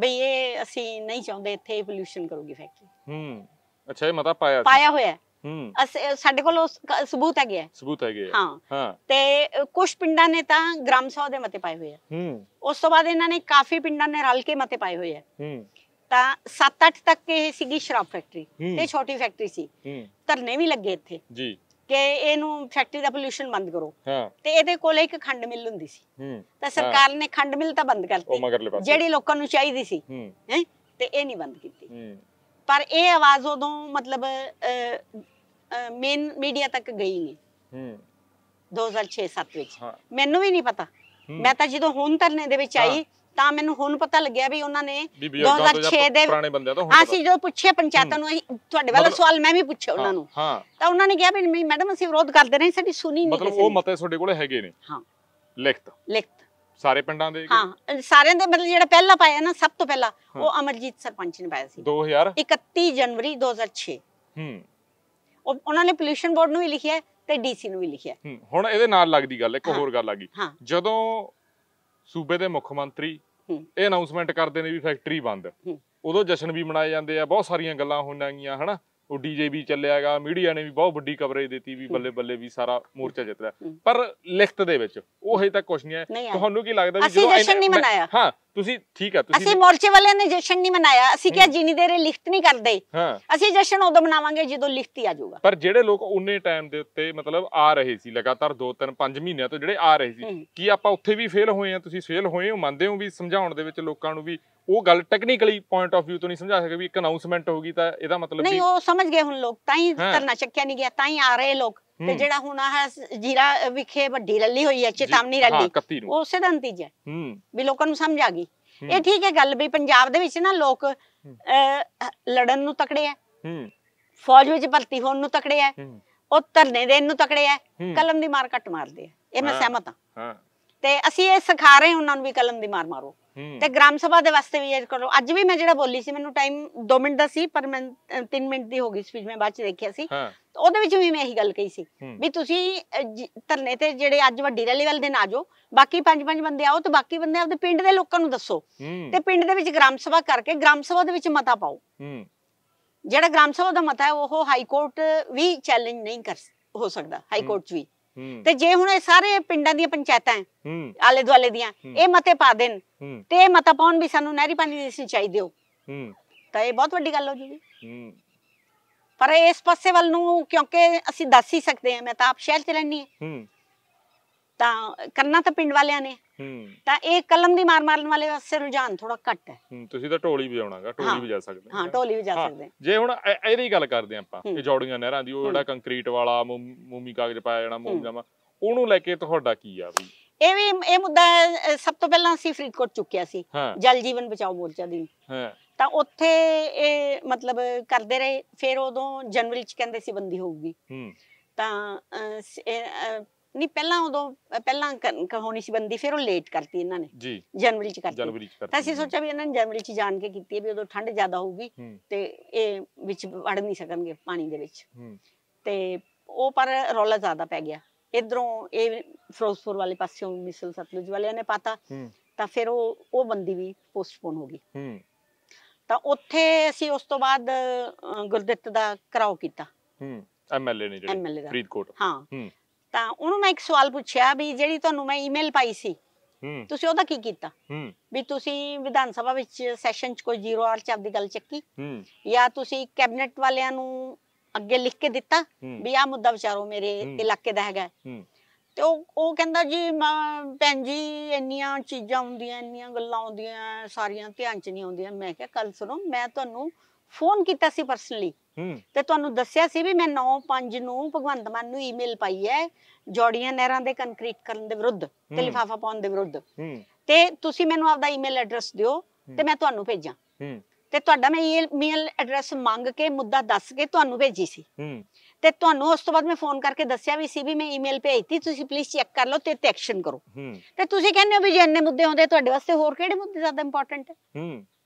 ਬਈ ਇਹ ਅਸੀਂ ਨਹੀਂ ਚਾਹੁੰਦੇ ਇੱਥੇ ਪੋਲੂਸ਼ਨ ਕਰੂਗੀ ਫੈਕਟਰੀ ਹੂੰ ਅੱਛਾ ਇਹ ਮਤਾ ਪਾਇਆ ਸੀ। ਪਾਇਆ ਹੋਇਆ ਹੂੰ ਸਾਡੇ ਕੋਲ ਉਸ ਸਬੂਤ ਹੈ ਗਿਆ ਸਬੂਤ ਹੈ ਗਿਆ ਹਾਂ ਹਾਂ ਤੇ ਕੁਝ ਪਿੰਡਾਂ ਨੇ ਤਾਂ ਗ੍ਰਾਮ ਸਭਾ ਦੇ ਮਤੇ ਪਾਏ ਹੋਏ ਆ ਹੂੰ ਉਸ ਤੋਂ ਬਾਅਦ ਇਹਨਾਂ ਨੇ ਕਾਫੀ ਪਿੰਡਾਂ ਨੇ ਰਲ ਕੇ ਮਤੇ ਪਾਏ ਹੋਏ ਆ ਹੂੰ ਤਾਂ 7-8 ਤੱਕ ਇਹ ਸੀਗੀ ਸ਼ਰਾਬ ਫੈਕਟਰੀ ਇਹ ਛੋਟੀ ਫੈਕਟਰੀ ਸੀ ਧਰਨੇ ਵੀ ਲੱਗੇ ਇੱਥੇ ਜੀ ਕਿ ਇਹਨੂੰ ਫੈਕਟਰੀ ਦਾ ਪੋਲੂਸ਼ਨ ਬੰਦ ਕਰੋ ਤੇ ਇਹਦੇ ਕੋਲੇ ਇੱਕ ਖੰਡ ਮਿਲ ਹੁੰਦੀ ਸੀ ਤਾਂ ਸਰਕਾਰ ਨੇ ਖੰਡ ਮਿਲ ਤਾਂ ਬੰਦ ਕਰਤੀ ਜਿਹੜੀ ਲੋਕਾਂ ਨੂੰ ਚਾਹੀਦੀ ਸੀ ਹੈ ਤੇ ਇਹ ਨਹੀਂ ਬੰਦ ਕੀਤੀ ਪਰ ਇਹ ਆਵਾਜ਼ ਉਦੋਂ ਮਤਲਬ ਮੇਨ ਮੀਡੀਆ ਤੱਕ ਗਈ ਨਹੀਂ 2006-7 ਵਿੱਚ ਮੈਨੂੰ ਵੀ ਨਹੀਂ ਪਤਾ ਮੈਂ ਤਾਂ ਜਦੋਂ ਹੁਣ ਧਰਨੇ ਦੇ ਵਿੱਚ ਆਈ ਤਾਂ ਮੈਨੂੰ ਹੁਣ ਪਤਾ ਲੱਗਿਆ ਵੀ ਉਹਨਾਂ ਨੇ 2006 ਦੇ ਪੁਰਾਣੇ ਬੰਦਿਆਂ ਤੋਂ ਅਸੀਂ ਜਦੋਂ ਪੁੱਛਿਆ ਪੰਚਾਇਤਾਂ ਨੂੰ ਅਸੀਂ ਤੁਹਾਡੇ ਵਾਲਾ ਸਵਾਲ ਮੈਂ ਵੀ ਪੁੱਛਿਆ ਉਹਨਾਂ ਨੂੰ ਤਾਂ ਉਹਨਾਂ ਨੇ ਕਿਹਾ ਵੀ ਮੈਡਮ ਅਸੀਂ ਵਿਰੋਧ ਕਰਦੇ ਰਹੇ ਸਾਡੀ ਸੁਣੀ ਨਹੀਂ ਮਤਲਬ ਉਹ ਮਤੇ ਤੁਹਾਡੇ ਕੋਲੇ ਹੈਗੇ ਨੇ ਹਾਂ ਲਿਖਤ ਲਿਖਤ ਸਾਰੇ ਪਿੰਡਾਂ ਦੇ ਹਾਂ ਸਾਰਿਆਂ ਦੇ ਮਤਲਬ ਜਿਹੜਾ ਪਹਿਲਾ ਪਾਇਆ ਨਾ ਸਭ ਤੋਂ ਪਹਿਲਾ ਉਹ ਅਮਰਜੀਤ ਸਰਪੰਚ ਨੇ ਪਾਇਆ ਸੀ 2000 31 ਜਨਵਰੀ 2006 ਹੂੰ ਉਹਨਾਂ ਨੇ ਪੋਲੂਸ਼ਨ ਬੋਰਡ ਨੂੰ ਵੀ ਲਿਖਿਆ ਤੇ ਡੀਸੀ ਨੂੰ ਵੀ ਲਿਖਿਆ ਹੁਣ ਇਹਦੇ ਨਾਲ ਲੱਗਦੀ ਗੱਲ ਇੱਕ ਹੋਰ ਗੱਲ ਆ ਗਈ ਜਦੋਂ ਸੂਬੇ ਦੇ ਮੁੱਖ ਮੰਤਰੀ ਇਹ ਅਨਾਉਂਸਮੈਂਟ ਕਰਦੇ ਨੇ ਵੀ ਫੈਕਟਰੀ ਬੰਦ ਉਦੋਂ ਜਸ਼ਨ ਵੀ ਮਨਾਏ ਜਾਂਦੇ ਆ ਬਹੁਤ ਸਾਰੀਆਂ ਗੱਲਾਂ ਗਈਆਂ ਹਨਾ ਉਹ ਡੀਜੇ ਵੀ ਚੱਲਿਆਗਾ ਮੀਡੀਆ ਨੇ ਵੀ ਬਹੁਤ ਵੱਡੀ ਕਵਰੇਜ ਦਿੱਤੀ ਵੀ ਬੱਲੇ ਬੱਲੇ ਵੀ ਸਾਰਾ ਮੋਰਚਾ ਜਿੱਤ ਲਿਆ ਪਰ ਲਿਖਤ ਦੇ ਵਿੱਚ ਉਹ ਹਜੇ ਤੱਕ ਕੁਝ ਨਹੀਂ ਹੈ ਤੁਹਾਨੂੰ ਕੀ ਲੱਗਦਾ ਵੀ ਜਦੋਂ ਜਸ਼ਨ ਨਹੀਂ ਮਨਾਇਆ ਹਾਂ ਤੁਸੀਂ ਠੀਕ ਹੈ ਤੁਸੀਂ ਅਸੀਂ ਮੋਰਚੇ ਵਾਲਿਆਂ ਨੇ ਜਸ਼ਨ ਨਹੀਂ ਮਨਾਇਆ ਅਸੀਂ ਕਿਹਾ ਜਿੰਨੀ ਦੇਰ ਲਿਖਤ ਨਹੀਂ ਕਰਦੇ ਹਾਂ ਅਸੀਂ ਜਸ਼ਨ ਉਦੋਂ ਮਨਾਵਾਂਗੇ ਜਦੋਂ ਲਿਖਤ ਹੀ ਆ ਜਾਊਗਾ ਪਰ ਜਿਹੜੇ ਲੋਕ ਉਨੇ ਟਾਈਮ ਦੇ ਉੱਤੇ ਮਤਲਬ ਆ ਰਹੇ ਸੀ ਲਗਾਤਾਰ 2 3 5 ਮਹੀਨਿਆਂ ਤੋਂ ਜਿਹੜੇ ਆ ਰਹੇ ਸੀ ਕੀ ਆਪਾਂ ਉੱਥੇ ਵੀ ਫੇਲ ਹੋਏ ਆ ਤੁਸੀਂ ਫੇਲ ਹੋਏ ਹੋ ਮੰਨਦੇ ਹੋ ਵੀ ਸਮਝਾਉਣ ਦੇ ਵਿੱਚ ਲੋਕਾਂ ਨੂੰ ਵੀ ਉਹ ਗੱਲ ਟੈਕਨੀਕਲੀ ਪੁਆਇੰਟ ਆਫ View ਤੋਂ ਨਹੀਂ ਸਮਝਾ ਸਕਦੇ ਵੀ ਇੱਕ ਅਨਾਉਂਸਮੈਂਟ ਹੋ ਗਈ ਤਾਂ ਇਹਦਾ ਮਤਲਬ ਨਹੀਂ ਉਹ ਸਮਝ ਗਏ ਹੁਣ ਲੋਕ ਤਾਂ ਹੀ ਕਰਨਾ ਚੱਕਿਆ ਨਹੀਂ ਗਿਆ ਤਾਂ ਹੀ ਆ ਰਹੇ ਲੋਕ ਤੇ ਜਿਹੜਾ ਹੁਣ ਆ ਜੀਰਾ ਵਿਖੇ ਵੱਡੀ ਰੈਲੀ ਹੋਈ ਹੈ ਚੇਤਾਵਨੀ ਰੈਲੀ ਉਹ ਉਸੇ ਦਾ ਨਤੀਜਾ ਹੈ ਵੀ ਲੋਕਾਂ ਨੂੰ ਸਮਝ ਆ ਗਈ ਇਹ ਠੀਕ ਹੈ ਗੱਲ ਵੀ ਪੰਜਾਬ ਦੇ ਵਿੱਚ ਨਾ ਲੋਕ ਲੜਨ ਨੂੰ ਤਕੜੇ ਆ ਫੌਜ ਵਿੱਚ ਭਰਤੀ ਹੋਣ ਨੂੰ ਤਕੜੇ ਆ ਉਹ ਧਰਨੇ ਦੇਣ ਨੂੰ ਤਕੜੇ ਆ ਕਲਮ ਦੀ ਮਾਰ ਘੱਟ ਮਾਰਦੇ ਆ ਇਹ ਮੈਂ ਸਹਿਮਤ ਹਾਂ ਤੇ ਅਸੀਂ ਇਹ ਸਿਖਾ ਰਹੇ ਉਹਨਾਂ ਨੂੰ ਵੀ ਕਲਮ ਦੀ ਮਾਰ ਮਾਰੋ ਤੇ ਗ੍ਰਾਮ ਸਭਾ ਦੇ ਵਾਸਤੇ ਵੀ ਇਹ ਕਰੋ ਅੱਜ ਵੀ ਮੈਂ ਜਿਹੜਾ ਬੋਲੀ ਸੀ ਮੈਨੂੰ ਟਾਈਮ 2 ਮਿੰਟ ਦਾ ਸੀ ਪਰ ਮੈਂ 3 ਮਿੰਟ ਦੀ ਹੋ ਗਈ ਸਪੀਚ ਮੈਂ ਬਾਅਦ ਚ ਦੇਖਿਆ ਸੀ ਉਹਦੇ ਵਿੱਚ ਵੀ ਮੈਂ ਇਹੀ ਗੱਲ ਕਹੀ ਸੀ ਵੀ ਤੁਸੀਂ ਧਰਨੇ ਤੇ ਜਿਹੜੇ ਅੱਜ ਵੱਡੀ ਰੈਲੀ ਵਾਲੇ ਦਿਨ ਆਜੋ ਬਾਕੀ ਪੰਜ ਪੰਜ ਬੰਦੇ ਆਓ ਤੇ ਬਾਕੀ ਬੰਦੇ ਆਪਦੇ ਪਿੰਡ ਦੇ ਲੋਕਾਂ ਨੂੰ ਦੱਸੋ ਤੇ ਪਿੰਡ ਦੇ ਵਿੱਚ ਗ੍ਰਾਮ ਸਭਾ ਕਰਕੇ ਗ੍ਰਾਮ ਸਭਾ ਦੇ ਵਿੱਚ ਮਤਾ ਪਾਓ ਜਿਹੜਾ ਗ੍ਰਾਮ ਸਭਾ ਦਾ ਮਤਾ ਹੈ ਉਹ ਹਾਈ ਕੋਰਟ ਵੀ ਚੈਲੰਜ ਨਹੀਂ ਕਰ ਹੋ ਸਕਦਾ ਹਾਈ ਕੋਰਟ ਵੀ ਤੇ ਜੇ ਹੁਣ ਇਹ ਸਾਰੇ ਪਿੰਡਾਂ ਦੀਆਂ ਪੰਚਾਇਤਾਂ ਆਲੇ ਦੁਆਲੇ ਦੀਆਂ ਇਹ ਮਤੇ ਪਾ ਦੇਣ ਤੇ ਇਹ ਮਤਾ ਪਾਉਣ ਵੀ ਸਾਨੂੰ ਨਹਿਰੀ ਪਾਣੀ ਦੀ ਸਿੰਚਾਈ ਦਿਓ ਤਾਂ ਇਹ ਬਹੁਤ ਵੱਡੀ ਗੱਲ ਹੋ ਜੂਗੀ ਪਰ ਇਸ ਪਾਸੇ ਵੱਲ ਨੂੰ ਕਿਉਂਕਿ ਅਸੀਂ ਦੱਸ ਹੀ ਸਕਦੇ ਹਾਂ ਮੈਂ ਤਾਂ ਆਪ ਸ਼ਹਿਰ ਚ ਰਹਿਣੀ ਹਾਂ ਤਾਂ ਕੰਨਾ ਤਾਂ ਪਿੰਡ ਵਾਲਿਆਂ ਨੇ ਹੂੰ ਤਾਂ ਇਹ ਕਲਮ ਦੀ ਮਾਰ ਮਾਰਨ ਵਾਲੇ ਵਾਸਤੇ ਰੁਝਾਨ ਥੋੜਾ ਘੱਟ ਹੈ ਹੂੰ ਤੁਸੀਂ ਤਾਂ ਢੋਲੀ ਵਜਾਉਣਾਗਾ ਢੋਲੀ ਵਜਾ ਸਕਦੇ ਹਾਂ ਢੋਲੀ ਵਜਾ ਸਕਦੇ ਜੇ ਹੁਣ ਇਹਦੀ ਗੱਲ ਕਰਦੇ ਆਪਾਂ ਇਹ ਜੋੜੀਆਂ ਨਹਿਰਾਂ ਦੀ ਉਹ ਜਿਹੜਾ ਕੰਕਰੀਟ ਵਾਲਾ ਮੂਮੀ ਕਾਗਜ਼ ਪਾਇਆ ਜਾਣਾ ਮੂਮਜਾਮਾ ਉਹਨੂੰ ਲੈ ਕੇ ਤੁਹਾਡਾ ਕੀ ਆ ਵੀ ਇਹ ਵੀ ਇਹ ਮੁੱਦਾ ਸਭ ਤੋਂ ਪਹਿਲਾਂ ਅਸੀਂ ਫਰੀਦਕੋਟ ਚੁੱਕਿਆ ਸੀ ਜਲ ਜੀਵਨ ਬਚਾਓ ਮੋਰਚਾ ਦੀ ਹਾਂ ਤਾਂ ਉੱਥੇ ਇਹ ਮਤਲਬ ਕਰਦੇ ਰਹੇ ਫਿਰ ਉਦੋਂ ਜਨਵਰੀ ਚ ਕਹਿੰਦੇ ਸੀ ਬੰਦੀ ਹੋਊਗੀ ਹੂੰ ਤਾਂ ਨਹੀਂ ਪਹਿਲਾਂ ਉਦੋਂ ਪਹਿਲਾਂ ਕਹੋਣੀ ਸੀ ਬੰਦੀ ਫਿਰ ਉਹ ਲੇਟ ਕਰਤੀ ਇਹਨਾਂ ਨੇ ਜੀ ਜਨਵਰੀ ਚ ਕਰਤੀ ਜਨਵਰੀ ਚ ਕਰਤੀ ਤਾਂ ਅਸੀਂ ਸੋਚਿਆ ਵੀ ਇਹਨਾਂ ਨੇ ਜਨਵਰੀ ਚ ਜਾਣ ਕੇ ਕੀਤੀ ਹੈ ਵੀ ਉਦੋਂ ਠੰਡ ਜ਼ਿਆਦਾ ਹੋਊਗੀ ਤੇ ਇਹ ਵਿੱਚ ਵੜ ਨਹੀਂ ਸਕਣਗੇ ਪਾਣੀ ਦੇ ਵਿੱਚ ਤੇ ਉਹ ਪਰ ਰੌਲਾ ਜ਼ਿਆਦਾ ਪੈ ਗਿਆ ਇਧਰੋਂ ਇਹ ਫਰੋਜ਼ਪੁਰ ਵਾਲੇ ਪਾਸਿਓਂ ਮਿਸਲ ਸਤਲੁਜ ਵਾਲਿਆਂ ਨੇ ਪਾਤਾ ਤਾਂ ਫਿਰ ਉਹ ਉਹ ਬੰਦੀ ਵੀ ਪੋਸਟਪੋਨ ਹੋ ਗਈ ਹੂੰ ਤਾਂ ਉੱਥੇ ਅਸੀਂ ਉਸ ਤੋਂ ਬਾਅਦ ਗੁਰਦਿੱਤ ਦਾ ਕਰਾਓ ਕੀਤਾ ਹੂੰ ਐਮਐਲਏ ਨੇ ਜਿਹੜੇ ਫਰੀਦਕੋਟ ਹਾਂ ਤਾਂ ਉਹਨੂੰ ਮੈਂ ਇੱਕ ਸਵਾਲ ਪੁੱਛਿਆ ਵੀ ਜਿਹੜੀ ਤੁਹਾਨੂੰ ਮੈਂ ਈਮੇਲ ਪਾਈ ਸੀ ਤੁਸੀਂ ਉਹਦਾ ਕੀ ਕੀਤਾ ਵੀ ਤੁਸੀਂ ਵਿਧਾਨ ਸਭਾ ਵਿੱਚ ਸੈਸ਼ਨ 'ਚ ਕੋਈ ਜ਼ੀਰੋ ਆਰ ਚੱਬ ਦੀ ਗੱਲ ਚੱਕੀ ਜਾਂ ਤੁਸੀਂ ਕੈਬਨਿਟ ਵਾਲਿਆਂ ਨੂੰ ਅੱਗੇ ਲਿਖ ਕੇ ਦਿੱਤਾ ਵੀ ਆ ਮੁੱਦਾ ਵਿਚਾਰੋ ਮੇਰੇ ਇਲਾਕੇ ਦਾ ਹੈਗਾ ਤੇ ਉਹ ਉਹ ਕਹਿੰਦਾ ਜੀ ਭੈਣ ਜੀ ਇੰਨੀਆਂ ਚੀਜ਼ਾਂ ਹੁੰਦੀਆਂ ਇੰਨੀਆਂ ਗੱਲਾਂ ਹੁੰਦੀਆਂ ਸਾਰੀਆਂ ਧਿਆਨ 'ਚ ਨਹੀਂ ਆਉਂਦੀਆਂ ਮੈਂ ਕਿਹਾ ਕੱਲ ਸੁਣੋ ਮੈਂ ਤੁਹਾਨੂੰ ਫੋਨ ਕੀਤਾ ਸੀ ਪਰਸਨਲੀ ਤੇ ਤੁਹਾਨੂੰ ਦੱਸਿਆ ਸੀ ਵੀ ਮੈਂ 9-5 ਨੂੰ ਭਗਵੰਤ ਮਾਨ ਨੂੰ ਈਮੇਲ ਪਾਈ ਹੈ ਜੋੜੀਆਂ ਨਹਿਰਾਂ ਦੇ ਕੰਕਰੀਟ ਕਰਨ ਦੇ ਵਿਰੁੱਧ ਤੇ ਲਿਫਾਫਾ ਪਾਉਣ ਦੇ ਵਿਰੁੱਧ ਤੇ ਤੁਸੀਂ ਮੈਨੂੰ ਆਪਦਾ ਈਮੇਲ ਐਡਰੈਸ ਦਿਓ ਤੇ ਮੈਂ ਤੁਹਾਨੂੰ ਭੇਜਾਂ ਤੇ ਤੁਹਾਡਾ ਮੈਂ ਈਮੇਲ ਐਡਰੈਸ ਮੰਗ ਕੇ ਮੁੱਦਾ ਦੱਸ ਕੇ ਤੁਹਾਨੂੰ ਭੇਜੀ ਸੀ ਤੇ ਤੁਹਾਨੂੰ ਉਸ ਤੋਂ ਬਾਅਦ ਮੈਂ ਫੋਨ ਕਰਕੇ ਦੱਸਿਆ ਵੀ ਸੀ ਵੀ ਮੈਂ ਈਮੇਲ ਭੇਜਤੀ ਤੁਸੀਂ ਪਲੀਜ਼ ਚੈੱਕ ਕਰ ਲਓ ਤੇ ਤੇ ਐਕਸ਼ਨ ਕਰੋ ਤੇ ਤੁਸੀਂ ਕਹਿੰਦੇ ਹੋ ਵੀ ਜੇ ਇੰਨੇ ਮੁੱਦੇ ਹੁੰਦੇ ਤੁਹਾਡੇ ਵਾਸਤੇ ਹੋਰ ਕਿਹੜੇ ਮੁੱਦੇ ਜ਼ਿਆਦਾ ਇੰਪੋਰਟੈਂਟ ਹੈ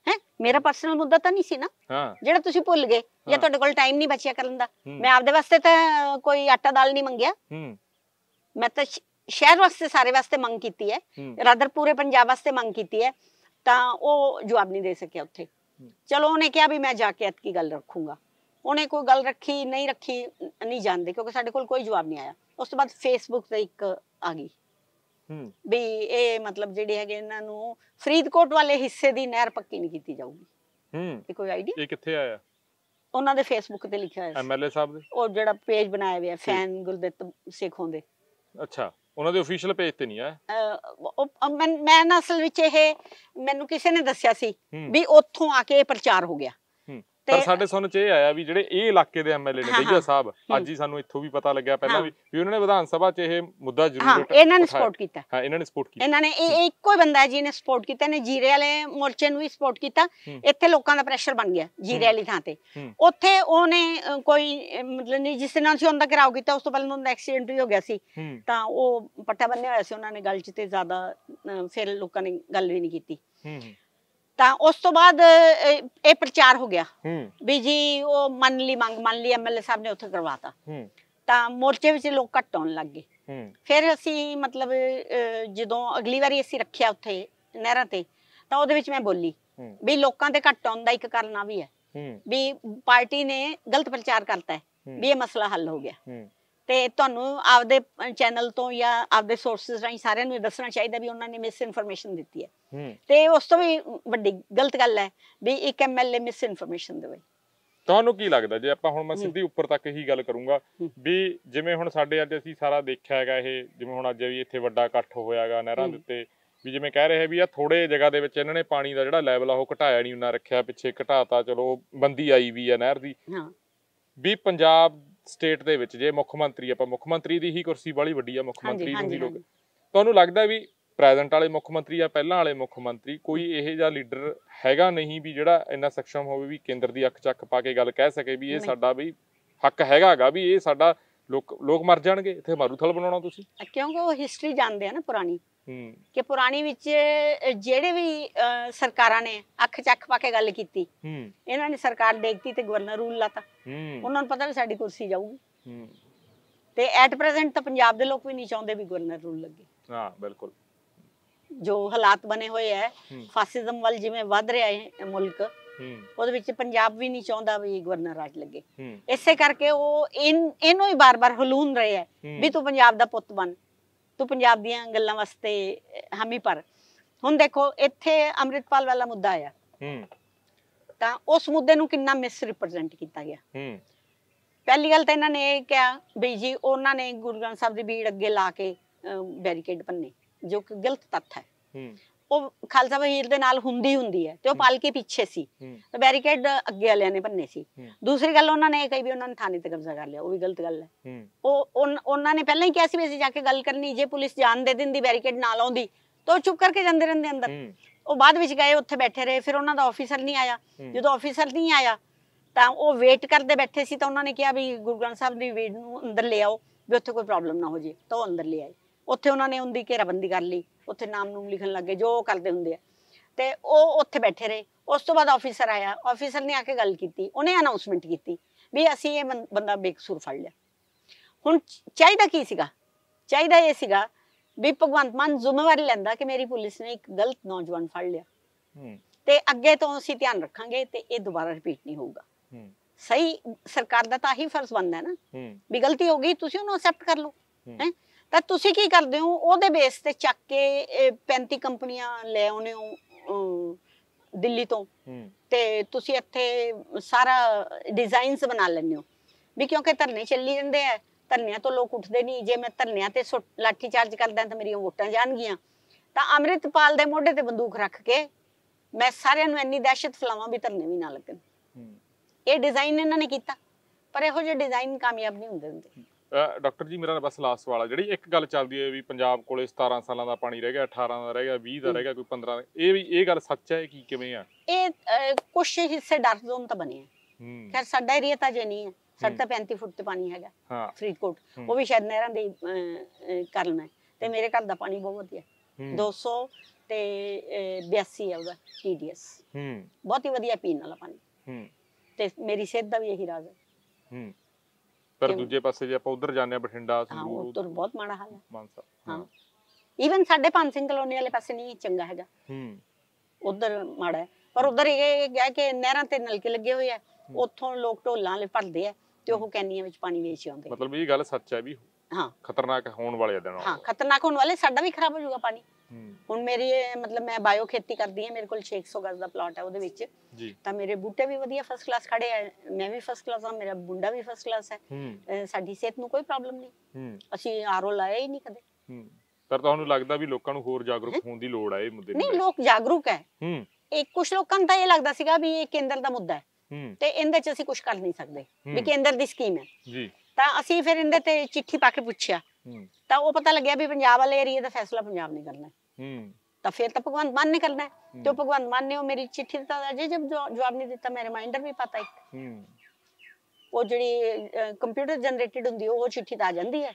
ਹੈ ਮੇਰਾ ਪਰਸਨਲ ਮੁੱਦਾ ਤਾਂ ਨਹੀਂ ਸੀ ਨਾ ਹਾਂ ਜਿਹੜਾ ਤੁਸੀਂ ਭੁੱਲ ਗਏ ਜਾਂ ਤੁਹਾਡੇ ਕੋਲ ਟਾਈਮ ਨਹੀਂ ਬਚਿਆ ਕਰਨ ਦਾ ਮੈਂ ਆਪਦੇ ਵਾਸਤੇ ਤਾਂ ਕੋਈ ਆਟਾ ਦਾਲ ਨਹੀਂ ਮੰਗਿਆ ਹੂੰ ਮੈਂ ਤਾਂ ਸ਼ਹਿਰ ਵਾਸਤੇ ਸਾਰੇ ਵਾਸਤੇ ਮੰਗ ਕੀਤੀ ਹੈ ਰਾਦਰ ਪੂਰੇ ਪੰਜਾਬ ਵਾਸਤੇ ਮੰਗ ਕੀਤੀ ਹੈ ਤਾਂ ਉਹ ਜਵਾਬ ਨਹੀਂ ਦੇ ਸਕਿਆ ਉੱਥੇ ਚਲੋ ਉਹਨੇ ਕਿਹਾ ਵੀ ਮੈਂ ਜਾ ਕੇ ਅਤਕੀ ਗੱਲ ਰੱਖੂੰਗਾ ਉਹਨੇ ਕੋਈ ਗੱਲ ਰੱਖੀ ਨਹੀਂ ਰੱਖੀ ਨਹੀਂ ਜਾਣਦੇ ਕਿਉਂਕਿ ਸਾਡੇ ਕੋਲ ਕੋਈ ਜਵਾਬ ਨਹੀਂ ਆਇਆ ਉਸ ਤੋਂ ਬਾਅਦ ਫੇਸਬੁੱਕ ਤੇ ਇੱਕ ਆ ਗਈ ਵੀ ਇਹ ਮਤਲਬ ਜਿਹੜੇ ਹੈਗੇ ਇਹਨਾਂ ਨੂੰ ਫਰੀਦਕੋਟ ਵਾਲੇ ਹਿੱਸੇ ਦੀ ਨਹਿਰ ਪੱਕੀ ਨਹੀਂ ਕੀਤੀ ਜਾਊਗੀ ਹੂੰ ਇਹ ਕੋਈ ਆਈਡੀ ਇਹ ਕਿੱਥੇ ਆਇਆ ਉਹਨਾਂ ਦੇ ਫੇਸਬੁੱਕ ਤੇ ਲਿਖਿਆ ਹੋਇਆ ਐਮਐਲਏ ਸਾਹਿਬ ਦੇ ਉਹ ਜਿਹੜਾ ਪੇਜ ਬਣਾਇਆ ਹੋਇਆ ਫੈਨ ਗੁਰਦਿੱਤ ਸਿੱਖ ਹੁੰਦੇ ਅੱਛਾ ਉਹਨਾਂ ਦੇ ਅਫੀਸ਼ੀਅਲ ਪੇਜ ਤੇ ਨਹੀਂ ਆ ਮੈਂ ਮੈਂ ਅਸਲ ਵਿੱਚ ਇਹ ਮੈਨੂੰ ਕਿਸੇ ਨੇ ਦੱਸਿਆ ਸੀ ਵੀ ਉੱਥੋਂ ਆ ਕੇ ਇਹ ਪ੍ਰਚਾਰ ਹੋ ਗਿਆ ਪਰ ਸਾਡੇ ਸੁਣ ਚ ਇਹ ਆਇਆ ਵੀ ਜਿਹੜੇ ਇਹ ਇਲਾਕੇ ਦੇ ਐਮਐਲਏ ਨੇ ਬਈਆ ਸਾਹਿਬ ਅੱਜ ਹੀ ਸਾਨੂੰ ਇੱਥੋਂ ਵੀ ਪਤਾ ਲੱਗਿਆ ਪਹਿਲਾਂ ਵੀ ਵੀ ਉਹਨਾਂ ਨੇ ਵਿਧਾਨ ਸਭਾ ਚ ਇਹ ਮੁੱਦਾ ਜ਼ਰੂਰ ਹਾਂ ਇਹਨਾਂ ਨੇ ਸਪੋਰਟ ਕੀਤਾ ਹਾਂ ਇਹਨਾਂ ਨੇ ਸਪੋਰਟ ਕੀਤਾ ਇਹਨਾਂ ਨੇ ਇਹ ਇੱਕੋ ਹੀ ਬੰਦਾ ਜੀ ਨੇ ਸਪੋਰਟ ਕੀਤਾ ਨੇ ਜੀਰੇ ਵਾਲੇ ਮੋਰਚੇ ਨੂੰ ਵੀ ਸਪੋਰਟ ਕੀਤਾ ਇੱਥੇ ਲੋਕਾਂ ਦਾ ਪ੍ਰੈਸ਼ਰ ਬਣ ਗਿਆ ਜੀਰੇ ਵਾਲੀ ਥਾਂ ਤੇ ਉੱਥੇ ਉਹਨੇ ਕੋਈ ਮਤਲਬ ਨਹੀਂ ਜਿਸ ਨਾਲ ਸੀ ਉਹਦਾ ਘਰਾਓ ਕੀਤਾ ਉਸ ਤੋਂ ਪਹਿਲਾਂ ਉਹਦਾ ਐਕਸੀਡੈਂਟ ਵੀ ਹੋ ਗਿਆ ਸੀ ਤਾਂ ਉਹ ਪੱਟਾ ਬੰਨਿਆ ਹੋਇਆ ਸੀ ਉਹਨਾਂ ਨੇ ਗੱਲ ਚ ਤੇ ਜ਼ਿਆਦਾ ਫਿਰ ਲੋਕਾਂ ਨੇ ਗੱਲ ਵੀ ਨਹੀਂ ਕੀਤੀ ਤਾਂ ਉਸ ਤੋਂ ਬਾਅਦ ਇਹ ਪ੍ਰਚਾਰ ਹੋ ਗਿਆ ਵੀ ਜੀ ਉਹ ਮੰਨ ਲਈ ਮੰਗ ਮੰਨ ਲਈ ਐਮਐਲਏ ਸਾਹਿਬ ਨੇ ਉੱਥੇ ਕਰਵਾਤਾ ਤਾਂ ਮੋਰਚੇ ਵਿੱਚ ਲੋਕ ਘੱਟ ਆਉਣ ਲੱਗ ਗਏ ਫਿਰ ਅਸੀਂ ਮਤਲਬ ਜਦੋਂ ਅਗਲੀ ਵਾਰੀ ਅਸੀਂ ਰੱਖਿਆ ਉੱਥੇ ਨਹਿਰਾਂ ਤੇ ਤਾਂ ਉਹਦੇ ਵਿੱਚ ਮੈਂ ਬੋਲੀ ਵੀ ਲੋਕਾਂ ਦੇ ਘੱਟ ਆਉਣ ਦਾ ਇੱਕ ਕਾਰਨ ਆ ਵੀ ਹੈ ਵੀ ਪਾਰਟੀ ਨੇ ਗਲਤ ਪ੍ਰਚਾਰ ਕਰਤਾ ਹੈ ਵੀ ਇਹ ਮਸਲਾ ਹੱਲ ਹੋ ਗਿਆ ਤੇ ਤੁਹਾਨੂੰ ਆਪਦੇ ਚੈਨਲ ਤੋਂ ਜਾਂ ਆਪਦੇ ਸੋਰਸਸ ਰਾਹੀਂ ਸਾਰਿਆਂ ਨੂੰ ਦੱਸਣਾ ਚਾਹੀਦਾ ਵੀ ਉਹਨਾਂ ਨੇ ਮਿਸ ਇਨਫੋਰਮੇਸ਼ਨ ਦਿੱਤੀ ਹੈ ਤੇ ਉਸ ਤੋਂ ਵੀ ਵੱਡੀ ਗਲਤ ਗੱਲ ਹੈ ਵੀ ਇੱਕ ਐਮਐਲਏ ਮਿਸ ਇਨਫੋਰਮੇਸ਼ਨ ਦੇਵੇ ਤੁਹਾਨੂੰ ਕੀ ਲੱਗਦਾ ਜੇ ਆਪਾਂ ਹੁਣ ਮੈਂ ਸਿੱਧੀ ਉੱਪਰ ਤੱਕ ਹੀ ਗੱਲ ਕਰੂੰਗਾ ਵੀ ਜਿਵੇਂ ਹੁਣ ਸਾਡੇ ਅੱਜ ਅਸੀਂ ਸਾਰਾ ਦੇਖਿਆ ਹੈਗਾ ਇਹ ਜਿਵੇਂ ਹੁਣ ਅੱਜ ਵੀ ਇੱਥੇ ਵੱਡਾ ਇਕੱਠ ਹੋਇਆਗਾ ਨਹਿਰਾਂ ਦੇ ਉੱਤੇ ਵੀ ਜਿਵੇਂ ਕਹਿ ਰਹੇ ਵੀ ਆ ਥੋੜੇ ਜਗ੍ਹਾ ਦੇ ਵਿੱਚ ਇਹਨਾਂ ਨੇ ਪਾਣੀ ਦਾ ਜਿਹੜਾ ਲੈਵਲ ਆ ਉਹ ਘਟਾਇਆ ਨਹੀਂ ਉਹਨਾਂ ਰੱਖਿਆ ਪਿੱਛੇ ਘਟਾਤਾ ਚਲੋ ਬੰਦੀ ਆਈ ਵੀ ਆ ਨਹਿਰ ਦੀ ਵੀ ਪੰਜਾਬ ਸਟੇਟ ਦੇ ਵਿੱਚ ਜੇ ਮੁੱਖ ਮੰਤਰੀ ਆਪਾਂ ਮੁੱਖ ਮੰਤਰੀ ਦੀ ਹੀ ਕੁਰਸੀ ਬੜੀ ਵੱਡੀ ਆ ਮੁੱਖ ਮੰਤਰੀ ਨੂੰ ਹੀ ਲੋਕ ਤੁਹਾਨੂੰ ਲੱਗਦਾ ਵੀ ਪ੍ਰੈਜ਼ੈਂਟ ਵਾਲੇ ਮੁੱਖ ਮੰਤਰੀ ਆ ਪਹਿਲਾਂ ਵਾਲੇ ਮੁੱਖ ਮੰਤਰੀ ਕੋਈ ਇਹੋ ਜਿਹਾ ਲੀਡਰ ਹੈਗਾ ਨਹੀਂ ਵੀ ਜਿਹੜਾ ਇੰਨਾ ਸક્ષਮ ਹੋਵੇ ਵੀ ਕੇਂਦਰ ਦੀ ਅੱਖ ਚੱਕ ਪਾ ਕੇ ਗੱਲ ਕਹਿ ਸਕੇ ਵੀ ਇਹ ਸਾਡਾ ਵੀ ਹੱਕ ਹੈਗਾਗਾ ਵੀ ਇਹ ਸਾਡਾ ਲੋਕ ਲੋਕ ਮਰ ਜਾਣਗੇ ਇੱਥੇ ਮਾਰੂਥਲ ਬਣਾਉਣਾ ਤੁਸੀਂ ਕਿਉਂਕਿ ਉਹ ਹਿਸਟਰੀ ਜਾਣਦੇ ਆ ਨਾ ਪੁਰਾਣੀ ਹੂੰ ਕਿ ਪੁਰਾਣੀ ਵਿੱਚ ਜਿਹੜੇ ਵੀ ਸਰਕਾਰਾਂ ਨੇ ਅੱਖ ਚੱਖ ਪਾ ਕੇ ਗੱਲ ਕੀਤੀ ਹੂੰ ਇਹਨਾਂ ਨੇ ਸਰਕਾਰ ਦੇਖਤੀ ਤੇ ਗਵਰਨਰ ਰੂਲ ਲਾਤਾ ਹੂੰ ਉਹਨਾਂ ਨੂੰ ਪਤਾ ਵੀ ਸਾਡੀ ਕੁਰਸੀ ਜਾਊਗੀ ਹੂੰ ਤੇ ਐਟ ਪ੍ਰੈਜ਼ੈਂਟ ਤਾਂ ਪੰਜਾਬ ਦੇ ਲੋਕ ਵੀ ਨਹੀਂ ਚਾਹੁੰਦੇ ਵੀ ਗਵਰਨਰ ਰੂਲ ਲੱਗੇ ਹਾਂ ਬਿਲਕੁਲ ਜੋ ਹਾਲਾਤ ਬਣੇ ਹੋਏ ਐ ਫਾਸਿਜ਼ਮ ਵੱਲ ਜਿਵੇਂ ਵੱਧ ਰਿਹਾ ਹੈ ਮੁਲਕ ਉਹਦੇ ਵਿੱਚ ਪੰਜਾਬ ਵੀ ਨਹੀਂ ਚਾਹੁੰਦਾ ਵੀ ਗਵਰਨਰ ਰਾਜ ਲੱਗੇ ਇਸੇ ਕਰਕੇ ਉਹ ਇਹਨੂੰ ਹੀ ਬਾਰ-ਬਾਰ ਹਲੂਨ ਰਹੇ ਹੈ ਵੀ ਤੂੰ ਪੰਜਾਬ ਦਾ ਪੁੱਤ ਬਣ ਤੂੰ ਪੰਜਾਬ ਦੀਆਂ ਗੱਲਾਂ ਵਾਸਤੇ ਹਾਮੀ ਪਰ ਹੁਣ ਦੇਖੋ ਇੱਥੇ ਅਮਰਿਤਪਾਲ ਵਾਲਾ ਮੁੱਦਾ ਆਇਆ ਤਾਂ ਉਸ ਮੁੱਦੇ ਨੂੰ ਕਿੰਨਾ ਮਿਸ ਰਿਪਰੈਜ਼ੈਂਟ ਕੀਤਾ ਗਿਆ ਪਹਿਲੀ ਗੱਲ ਤਾਂ ਇਹਨਾਂ ਨੇ ਇਹ ਕਿਹਾ ਵੀ ਜੀ ਉਹਨਾਂ ਨੇ ਗੁਰੂ ਗ੍ਰੰਥ ਸਾਹਿਬ ਦੀ ਭੀੜ ਅੱਗੇ ਲਾ ਕੇ ਬੈਰੀਕੇਡ ਬੰਨੇ ਜੋ ਕਿ ਗਲਤ ਤੱਥ ਹੈ ਉਹ ਖਾਲਸਾ ਵਹੀਰ ਦੇ ਨਾਲ ਹੁੰਦੀ ਹੁੰਦੀ ਹੈ ਤੇ ਉਹ ਪਾਲਕੀ ਪਿੱਛੇ ਸੀ ਤੇ ਬੈਰੀਕੇਡ ਅੱਗੇ ਵਾਲਿਆਂ ਨੇ ਬੰਨੇ ਸੀ ਦੂਸਰੀ ਗੱਲ ਉਹਨਾਂ ਨੇ ਕਹੀ ਵੀ ਉਹਨਾਂ ਨੇ ਥਾਣੇ ਤੇ ਕਬਜ਼ਾ ਕਰ ਲਿਆ ਉਹ ਵੀ ਗਲਤ ਗੱਲ ਹੈ ਉਹ ਉਹਨਾਂ ਨੇ ਪਹਿਲਾਂ ਹੀ ਕਿਹਾ ਸੀ ਵੀ ਅਸੀਂ ਜਾ ਕੇ ਗੱਲ ਕਰਨੀ ਜੇ ਪੁਲਿਸ ਜਾਣ ਦੇ ਦਿੰਦੀ ਬੈਰੀਕੇਡ ਨਾਲ ਆਉਂਦੀ ਤਾਂ ਉਹ ਚੁੱਪ ਕਰਕੇ ਜਾਂਦੇ ਰਹਿੰਦੇ ਅੰਦਰ ਉਹ ਬਾਅਦ ਵਿੱਚ ਗਏ ਉੱਥੇ ਬੈਠੇ ਰਹੇ ਫਿਰ ਉਹਨਾਂ ਦਾ ਆਫੀਸਰ ਨਹੀਂ ਆਇਆ ਜਦੋਂ ਆਫੀਸਰ ਨਹੀਂ ਆਇਆ ਤਾਂ ਉਹ ਵੇਟ ਕਰਦੇ ਬੈਠੇ ਸੀ ਤਾਂ ਉਹਨਾਂ ਨੇ ਕਿਹਾ ਵੀ ਗੁਰੂ ਗ੍ਰੰਥ ਸਾਹਿਬ ਦੀ ਵੇਟ ਨੂੰ ਅੰਦਰ ਲੈ ਆਓ ਵੀ ਉੱਥੇ ਕੋਈ ਪ੍ਰੋਬਲਮ ਨਾ ਹੋ ਜੇ ਤਾਂ ਉਹ ਅੰਦਰ ਲੈ ਆਏ ਉੱਥੇ ਉਹਨਾਂ ਨੇ ਉਹਦੀ ਘੇਰਾਬੰਦੀ ਕਰ ਲਈ ਉੱਥੇ ਨਾਮ ਨੂੰ ਲਿਖਣ ਲੱਗੇ ਜੋ ਕਰਦੇ ਹੁੰਦੇ ਆ ਤੇ ਉਹ ਉੱਥੇ ਬੈਠੇ ਰਹੇ ਉਸ ਤੋਂ ਬਾਅਦ ਆਫੀਸਰ ਆਇਆ ਆਫੀਸਰ ਨੇ ਆ ਕੇ ਗੱਲ ਕੀਤੀ ਉਹਨੇ ਅਨਾਉਂਸਮੈਂਟ ਕੀਤੀ ਵੀ ਅਸੀਂ ਇਹ ਬੰਦਾ ਬੇਕਸੂਰ ਫੜ ਲਿਆ ਹੁਣ ਚਾਹੀਦਾ ਕੀ ਸੀਗਾ ਚਾਹੀਦਾ ਇਹ ਸੀਗਾ ਵੀ ਭਗਵੰਤ ਮਾਨ ਜ਼ਿੰਮੇਵਾਰੀ ਲੈਂਦਾ ਕਿ ਮੇਰੀ ਪੁਲਿਸ ਨੇ ਇੱਕ ਗਲਤ ਨੌਜਵਾਨ ਫੜ ਲਿਆ ਤੇ ਅੱਗੇ ਤੋਂ ਅਸੀਂ ਧਿਆਨ ਰੱਖਾਂਗੇ ਤੇ ਇਹ ਦੁਬਾਰਾ ਰਿਪੀਟ ਨਹੀਂ ਹੋਊਗਾ ਸਹੀ ਸਰਕਾਰ ਦਾ ਤਾਂ ਹੀ ਫਰਜ਼ ਬਣਦਾ ਹੈ ਨਾ ਵੀ ਗਲਤੀ ਹੋ ਗਈ ਤੁਸੀਂ ਉਹਨੂੰ ਅਕਸੈਪਟ ਕਰ ਲਓ ਹੈ ਤਾਂ ਤੁਸੀਂ ਕੀ ਕਰਦੇ ਹੋ ਉਹਦੇ ਬੇਸ ਤੇ ਚੱਕ ਕੇ 35 ਕੰਪਨੀਆਂ ਲੈ ਆਉਨੇ ਹੋ ਦਿੱਲੀ ਤੋਂ ਤੇ ਤੁਸੀਂ ਇੱਥੇ ਸਾਰਾ ਡਿਜ਼ਾਈਨਸ ਬਣਾ ਲੈਂਦੇ ਹੋ ਵੀ ਕਿਉਂਕਿ ਧਰਨੇ ਚੱਲੀ ਜਾਂਦੇ ਆ ਧਰਨਿਆਂ ਤੋਂ ਲੋਕ ਉੱਠਦੇ ਨਹੀਂ ਜੇ ਮੈਂ ਧਰਨਿਆਂ ਤੇ ਲਾਠੀ ਚਾਰਜ ਕਰਦਾ ਤਾਂ ਮੇਰੀਆਂ ਵੋਟਾਂ ਜਾਣਗੀਆਂ ਤਾਂ ਅਮਰਿਤਪਾਲ ਦੇ ਮੋਢੇ ਤੇ ਬੰਦੂਕ ਰੱਖ ਕੇ ਮੈਂ ਸਾਰਿਆਂ ਨੂੰ ਇੰਨੀ ਦਹਿਸ਼ਤ ਫਲਾਵਾਂ ਵੀ ਧਰਨੇ ਵੀ ਨਾ ਲੱਗਣ ਇਹ ਡਿਜ਼ਾਈਨ ਇਹਨਾਂ ਨੇ ਕੀਤਾ ਪਰ ਇਹੋ ਜਿਹੇ ਡਿਜ਼ਾਈਨ ਕਾਮਯਾਬ ਨਹੀਂ ਹੁੰਦੇ ਹੁੰਦੇ ਡਾਕਟਰ ਜੀ ਮੇਰਾ ਬਸ ਲਾਸਟ ਵਾਲਾ ਜਿਹੜੀ ਇੱਕ ਗੱਲ ਚੱਲਦੀ ਹੈ ਵੀ ਪੰਜਾਬ ਕੋਲੇ 17 ਸਾਲਾਂ ਦਾ ਪਾਣੀ ਰਹਿ ਗਿਆ 18 ਦਾ ਰਹਿ ਗਿਆ 20 ਦਾ ਰਹਿ ਗਿਆ ਕੋਈ 15 ਦਾ ਇਹ ਵੀ ਇਹ ਗੱਲ ਸੱਚ ਹੈ ਕੀ ਕਿਵੇਂ ਆ ਇਹ ਕੁਝ ਹਿੱਸੇ ਡਰ ਜ਼ੋਨ ਤਾਂ ਬਣੇ ਆ ਖੈਰ ਸਾਡਾ ਏਰੀਆ ਤਾਂ ਜੇ ਨਹੀਂ ਹੈ ਸਾਡਾ ਤਾਂ 35 ਫੁੱਟ ਤੇ ਪਾਣੀ ਹੈਗਾ ਹਾਂ ਫਰੀਦਕੋਟ ਉਹ ਵੀ ਸ਼ਾਇਦ ਨਹਿਰਾਂ ਦੇ ਕਰ ਲੈਣਾ ਤੇ ਮੇਰੇ ਘਰ ਦਾ ਪਾਣੀ ਬਹੁਤ ਵਧੀਆ 200 ਤੇ 82 ਹੈ ਉਹਦਾ ਟੀਡੀਐਸ ਹੂੰ ਬਹੁਤ ਹੀ ਵਧੀਆ ਪੀਣ ਵਾਲਾ ਪਾਣੀ ਹੂੰ ਤੇ ਮੇਰੀ ਸਿਹਤ ਦਾ ਵੀ ਇਹੀ ਰਾਜ਼ ਹੈ ਹੂੰ ਪਰ ਦੂਜੇ ਪਾਸੇ ਜੇ ਆਪਾਂ ਉਧਰ ਜਾਂਦੇ ਆ ਬਠਿੰਡਾ ਸੰਗਰੂਰ ਉਧਰ ਬਹੁਤ ਮਾੜਾ ਹਾਲ ਹੈ ਮਾਨਸਾ ਹਾਂ ਈਵਨ ਸਾਡੇ ਪੰਜ ਸਿੰਘ ਕਲੋਨੀ ਵਾਲੇ ਪਾਸੇ ਨਹੀਂ ਚੰਗਾ ਹੈਗਾ ਹੂੰ ਉਧਰ ਮਾੜਾ ਹੈ ਪਰ ਉਧਰ ਇਹ ਗਿਆ ਕਿ ਨਹਿਰਾਂ ਤੇ ਨਲਕੇ ਲੱਗੇ ਹੋਏ ਆ ਉੱਥੋਂ ਲੋਕ ਢੋਲਾਂ ਲੈ ਭਰਦੇ ਆ ਤੇ ਉਹ ਕੈਨੀਆਂ ਵਿੱਚ ਪਾਣੀ ਵੇਚ ਆਉਂਦੇ ਮਤਲਬ ਇਹ ਗੱਲ ਸੱਚ ਹੈ ਵੀ ਹਾਂ ਖਤਰਨਾਕ ਹੋਣ ਵਾਲੇ ਆ ਦਿਨ ਹਾਂ ਖਤਰਨਾਕ ਹੋਣ ਵਾਲੇ ਸਾਡਾ ਵੀ ਖਰਾਬ ਹੋ ਜਾਊਗਾ ਪਾਣੀ ਹੁਣ ਮੇਰੇ ਮਤਲਬ ਮੈਂ ਬਾਇਓ ਖੇਤੀ ਕਰਦੀ ਹਾਂ ਮੇਰੇ ਕੋਲ 600 ਗਜ਼ ਦਾ ਪਲਾਟ ਹੈ ਉਹਦੇ ਵਿੱਚ ਤਾਂ ਮੇਰੇ ਬੂਟੇ ਵੀ ਵਧੀਆ ਫਸਟ ਕਲਾਸ ਖੜੇ ਆ ਮੈਂ ਵੀ ਫਸਟ ਕਲਾਸ ਆ ਮੇਰਾ ਬੁੰਡਾ ਵੀ ਫਸਟ ਕਲਾਸ ਹੈ ਸਾਡੀ ਸਿਹਤ ਨੂੰ ਕੋਈ ਪ੍ਰੋਬਲਮ ਨਹੀਂ ਅਸੀਂ ਆਰੋ ਲਾਇਆ ਹੀ ਨਹੀਂ ਕਦੇ ਪਰ ਤੁਹਾਨੂੰ ਲੱਗਦਾ ਵੀ ਲੋਕਾਂ ਨੂੰ ਹੋਰ ਜਾਗਰੂਕ ਹੋਣ ਦੀ ਲੋੜ ਆ ਇਹ ਮੁੱਦੇ ਨਹੀਂ ਲੋਕ ਜਾਗਰੂਕ ਹੈ ਇਹ ਕੁਝ ਲੋਕਾਂ ਨੂੰ ਤਾਂ ਇਹ ਲੱਗਦਾ ਸੀਗਾ ਵੀ ਇਹ ਕੇਂਦਰ ਦਾ ਮੁੱਦਾ ਹੈ ਤੇ ਇਹਦੇ 'ਚ ਅਸੀਂ ਕੁਝ ਕਰ ਨਹੀਂ ਸਕਦੇ ਵੀ ਕੇਂਦਰ ਦੀ ਸਕੀਮ ਹੈ ਜੀ ਤਾਂ ਅਸੀਂ ਫਿਰ ਇਹਦੇ ਤੇ ਚਿੱਠੀ ਪਾ ਕੇ ਪੁੱਛਿਆ ਤਾਂ ਉਹ ਪਤਾ ਲੱਗਿਆ ਵੀ ਪੰਜਾਬ ਵਾਲੇ ਏਰੀਆ ਦਾ ਫੈਸਲਾ ਪੰਜਾਬ ਨੇ ਕਰਨਾ ਹੈ ਤਾਂ ਫਿਰ ਤਾਂ ਭਗਵਾਨ ਮਾਨ ਨੇ ਕਰਨਾ ਉਹ ਭਗਵਾਨ ਮਾਨ ਨੇ ਉਹ ਮੇਰੀ ਚਿੱਠੀ ਦਿੱਤਾ ਅਜੇ ਜਬ ਜਵਾਬ ਨਹੀਂ ਦਿੱਤਾ ਮੈਂ ਰਿਮਾਈਂਡਰ ਵੀ ਪਤਾ ਇੱਕ ਉਹ ਜਿਹੜੀ ਕੰਪਿਊਟਰ ਜਨਰੇਟਡ ਹੁੰਦੀ ਉਹ ਚਿੱਠੀ ਤਾਂ ਆ ਜਾਂਦੀ ਹੈ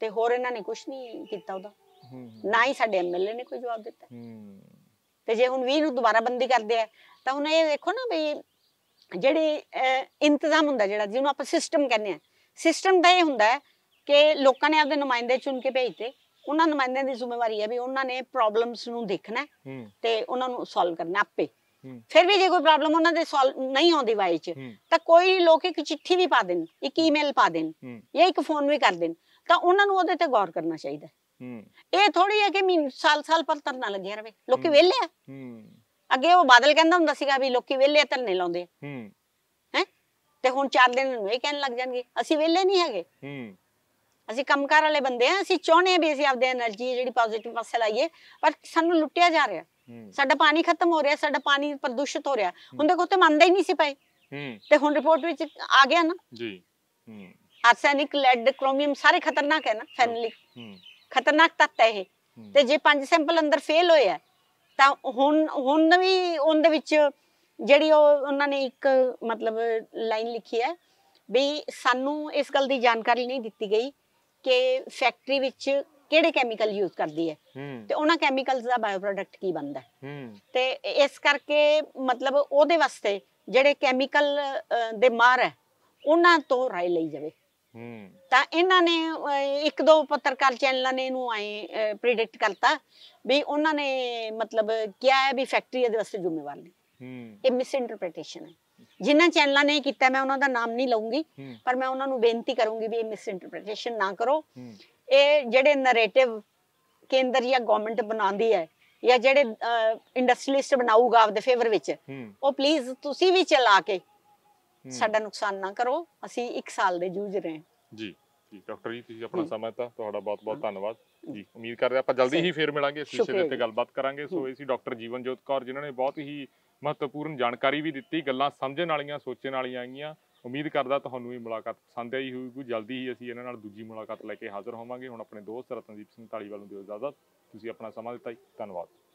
ਤੇ ਹੋਰ ਇਹਨਾਂ ਨੇ ਕੁਝ ਨਹੀਂ ਕੀਤਾ ਉਹਦਾ ਨਾ ਹੀ ਸਾਡੇ ਐਮਐਲਏ ਨੇ ਕੋਈ ਜਵਾਬ ਦਿੱਤਾ ਤੇ ਜੇ ਹੁਣ ਵੀ ਨੂੰ ਦੁਬਾਰਾ ਬੰਦੀ ਕਰਦੇ ਆ ਤਾਂ ਹੁਣ ਇਹ ਦੇਖੋ ਨਾ ਵੀ ਜਿਹੜੇ ਇੰਤਜ਼ਾਮ ਹੁੰਦਾ ਜਿਹੜਾ ਜਿਹਨੂੰ ਆਪਾਂ ਸਿਸਟਮ ਕਹਿੰਦੇ ਆ ਸਿਸਟਮ ਦਾ ਇਹ ਹੁੰਦਾ ਕਿ ਲੋਕਾਂ ਨੇ ਆਪਦੇ ਨੁਮਾਇੰਦੇ ਚੁਣ ਕੇ ਭੇਜਤੇ ਉਹਨਾਂ ਨੁਮਾਇੰਦਿਆਂ ਦੀ ਜ਼ਿੰਮੇਵਾਰੀ ਹੈ ਵੀ ਉਹਨਾਂ ਨੇ ਪ੍ਰੋਬਲਮਸ ਨੂੰ ਦੇਖਣਾ ਤੇ ਉਹਨਾਂ ਨੂੰ ਸੋਲਵ ਕਰਨਾ ਆਪੇ ਫਿਰ ਵੀ ਜੇ ਕੋਈ ਪ੍ਰੋਬਲਮ ਉਹਨਾਂ ਦੇ ਸੋਲਵ ਨਹੀਂ ਆਉਂਦੀ ਵਾਈ ਚ ਤਾਂ ਕੋਈ ਲੋਕ ਇੱਕ ਚਿੱਠੀ ਵੀ ਪਾ ਦੇਣ ਇੱਕ ਈਮੇਲ ਪਾ ਦੇਣ ਜਾਂ ਇੱਕ ਫੋਨ ਵੀ ਕਰ ਦੇਣ ਤਾਂ ਉਹਨਾਂ ਨੂੰ ਉਹਦੇ ਤੇ ਗੌਰ ਕਰਨਾ ਚਾਹੀਦਾ ਇਹ ਥੋੜੀ ਹੈ ਕਿ ਮੀਨ ਸਾਲ ਸਾਲ ਪਰ ਤਰਨਾ ਲੱਗਿਆ ਰਵੇ ਲੋਕੀ ਵਿਹਲੇ ਆ ਅੱਗੇ ਉਹ ਬਾਦਲ ਕਹਿੰਦਾ ਹੁੰਦਾ ਸੀਗਾ ਵੀ ਲੋਕੀ ਵਿਹਲੇ ਤਰਨੇ ਲਾਉਂਦੇ ਹੈ ਤੇ ਹੁਣ ਚਾਰ ਦਿਨ ਨੂੰ ਇਹ ਕਹਿਣ ਲੱਗ ਜਾਣਗੇ ਅਸੀਂ ਵਿਹਲੇ ਨਹੀਂ ਹੈਗੇ ਅਸੀਂ ਕੰਮਕਾਰ ਵਾਲੇ ਬੰਦੇ ਆ ਅਸੀਂ ਚਾਹੁੰਦੇ ਆ ਵੀ ਅਸੀਂ ਆਪਦੇ એનર્ਜੀ ਜਿਹੜੀ ਪੋਜ਼ਿਟਿਵ ਪਾਸੇ ਲਾਈਏ ਪਰ ਸਾਨੂੰ ਲੁੱਟਿਆ ਜਾ ਰਿਹਾ ਸਾਡਾ ਪਾਣੀ ਖਤਮ ਹੋ ਰਿਹਾ ਸਾਡਾ ਪਾਣੀ ਪ੍ਰਦੂਸ਼ਿਤ ਹੋ ਰਿਹਾ ਹੁਣ ਦੇਖੋ ਤੇ ਮੰਨਦਾ ਹੀ ਨਹੀਂ ਸੀ ਪਏ ਤੇ ਹੁਣ ਰਿਪੋਰਟ ਵਿੱਚ ਆ ਗਿਆ ਨਾ ਜੀ ਆਰਸੈਨਿਕ ਲੈਡ ਕ੍ਰੋਮੀਅਮ ਸਾਰੇ ਖਤਰਨਾਕ ਹੈ ਨਾ ਫੈਨਲਿਕ ਖਤਰਨਾਕ ਤੱਤ ਹੈ ਇਹ ਤੇ ਜੇ ਪੰਜ ਸੈਂਪਲ ਅੰਦਰ ਫੇਲ ਹੋਏ ਆ ਤਾਂ ਹੁਣ ਹੁਣ ਵੀ ਉਹਦੇ ਵਿੱਚ ਜਿਹੜੀ ਉਹ ਉਹਨਾਂ ਨੇ ਇੱਕ ਮਤਲਬ ਲਾਈਨ ਲਿਖੀ ਹੈ ਵੀ ਸਾਨੂੰ ਇਸ ਗੱਲ ਦੀ ਜਾਣਕਾਰੀ ਨਹੀਂ ਦਿੱਤੀ ਗਈ ਕਿ ਫੈਕਟਰੀ ਵਿੱਚ ਕਿਹੜੇ ਕੈਮੀਕਲ ਯੂਜ਼ ਕਰਦੀ ਹੈ ਤੇ ਉਹਨਾਂ ਕੈਮੀਕਲਸ ਦਾ ਬਾਇਓ ਪ੍ਰੋਡਕਟ ਕੀ ਬਣਦਾ ਹੈ ਤੇ ਇਸ ਕਰਕੇ ਮਤਲਬ ਉਹਦੇ ਵਾਸਤੇ ਜਿਹੜੇ ਕੈਮੀਕਲ ਦੇ ਮਾਰ ਹੈ ਉਹਨਾਂ ਤੋਂ ਰਾਇ ਲਈ ਜਾਵੇ ਤਾਂ ਇਹਨਾਂ ਨੇ ਇੱਕ ਦੋ ਪੱਤਰਕਾਰ ਚੈਨਲਾਂ ਨੇ ਇਹਨੂੰ ਆਏ ਪ੍ਰੀਡਿਕਟ ਕਰਤਾ ਵੀ ਉਹਨਾਂ ਨੇ ਮਤਲਬ ਕਿਹਾ ਹੈ ਵੀ ਫੈਕਟਰੀ ਇਹਦੇ ਵਾਸਤੇ ਜ਼ਿੰਮੇਵਾਰ ਨਹੀਂ ਇਹ ਮਿਸ ਇੰਟਰਪ੍ਰੀਟੇਸ਼ਨ ਹੈ ਜਿਨ੍ਹਾਂ ਚੈਨਲਾਂ ਨੇ ਕੀਤਾ ਮੈਂ ਉਹਨਾਂ ਦਾ ਨਾਮ ਨਹੀਂ ਲਵਾਂਗੀ ਪਰ ਮੈਂ ਉਹਨਾਂ ਨੂੰ ਬੇਨਤੀ ਕਰੂੰਗੀ ਵੀ ਇਹ ਮਿਸ ਇੰਟਰਪ੍ਰੀਟੇਸ਼ਨ ਨਾ ਕਰੋ ਇਹ ਜਿਹੜੇ ਨਰੇਟਿਵ ਕੇਂਦਰ ਜਾਂ ਗਵਰਨਮੈਂਟ ਬਣਾਉਂਦੀ ਹੈ ਜਾਂ ਜਿਹੜੇ ਇੰਡਸਟਰੀਲਿਸਟ ਬਣਾਊਗਾ ਆਪਦੇ ਫੇਵਰ ਵਿੱਚ ਉਹ ਪਲੀਜ਼ ਤੁਸੀਂ ਵੀ ਚਲਾ ਕੇ ਸਾਡਾ ਨੁਕਸਾਨ ਨਾ ਕਰੋ ਅਸੀਂ 1 ਸਾਲ ਦੇ ਜੂਝ ਰਹੇ ਹਾਂ ਜੀ ਜੀ ਡਾਕਟਰ ਜੀ ਤੁਸੀਂ ਆਪਣਾ ਸਮਾਂ ਦਿੱਤਾ ਤੁਹਾਡਾ ਬਹੁਤ ਬਹੁਤ ਧੰਨਵਾਦ ਜੀ ਉਮੀਦ ਕਰਦੇ ਆਪਾਂ ਜਲਦੀ ਹੀ ਫੇਰ ਮਿਲਾਂਗੇ ਇਸ ਵਿਸ਼ੇ ਦੇ ਉੱਤੇ ਗੱਲਬਾਤ ਕਰਾਂਗੇ ਸੋ ਇਹ ਸੀ ਡਾਕਟਰ ਜੀਵਨਜੋਤ ਕੌਰ ਜਿਨ੍ਹਾਂ ਨੇ ਬਹੁਤ ਹੀ ਮਹੱਤਵਪੂਰਨ ਜਾਣਕਾਰੀ ਵੀ ਦਿੱਤੀ ਗੱਲਾਂ ਸਮਝਣ ਵਾਲੀਆਂ ਸੋਚਣ ਵਾਲੀਆਂ ਆਈਆਂ ਉਮੀਦ ਕਰਦਾ ਤੁਹਾਨੂੰ ਇਹ ਮੁਲਾਕਾਤ ਪਸੰਦ ਆਈ ਹੋਊਗੀ ਜਲਦੀ ਹੀ ਅਸੀਂ ਇਹਨਾਂ ਨਾਲ ਦੂਜੀ ਮੁਲਾਕਾਤ ਲੈ ਕੇ ਹਾਜ਼ਰ ਹੋਵਾਂਗੇ ਹੁਣ ਆਪਣੇ ਦੋਸਤ ਰਤਨਦੀਪ ਸਿੰਘ ਢਾਲੀਵਾਲ ਨੂੰ ਦਿਓ ਇਜਾਜ਼ਤ ਤੁਸੀਂ ਆਪਣਾ ਸਮਾਂ ਦਿੱਤਾ ਜੀ ਧੰਨਵਾਦ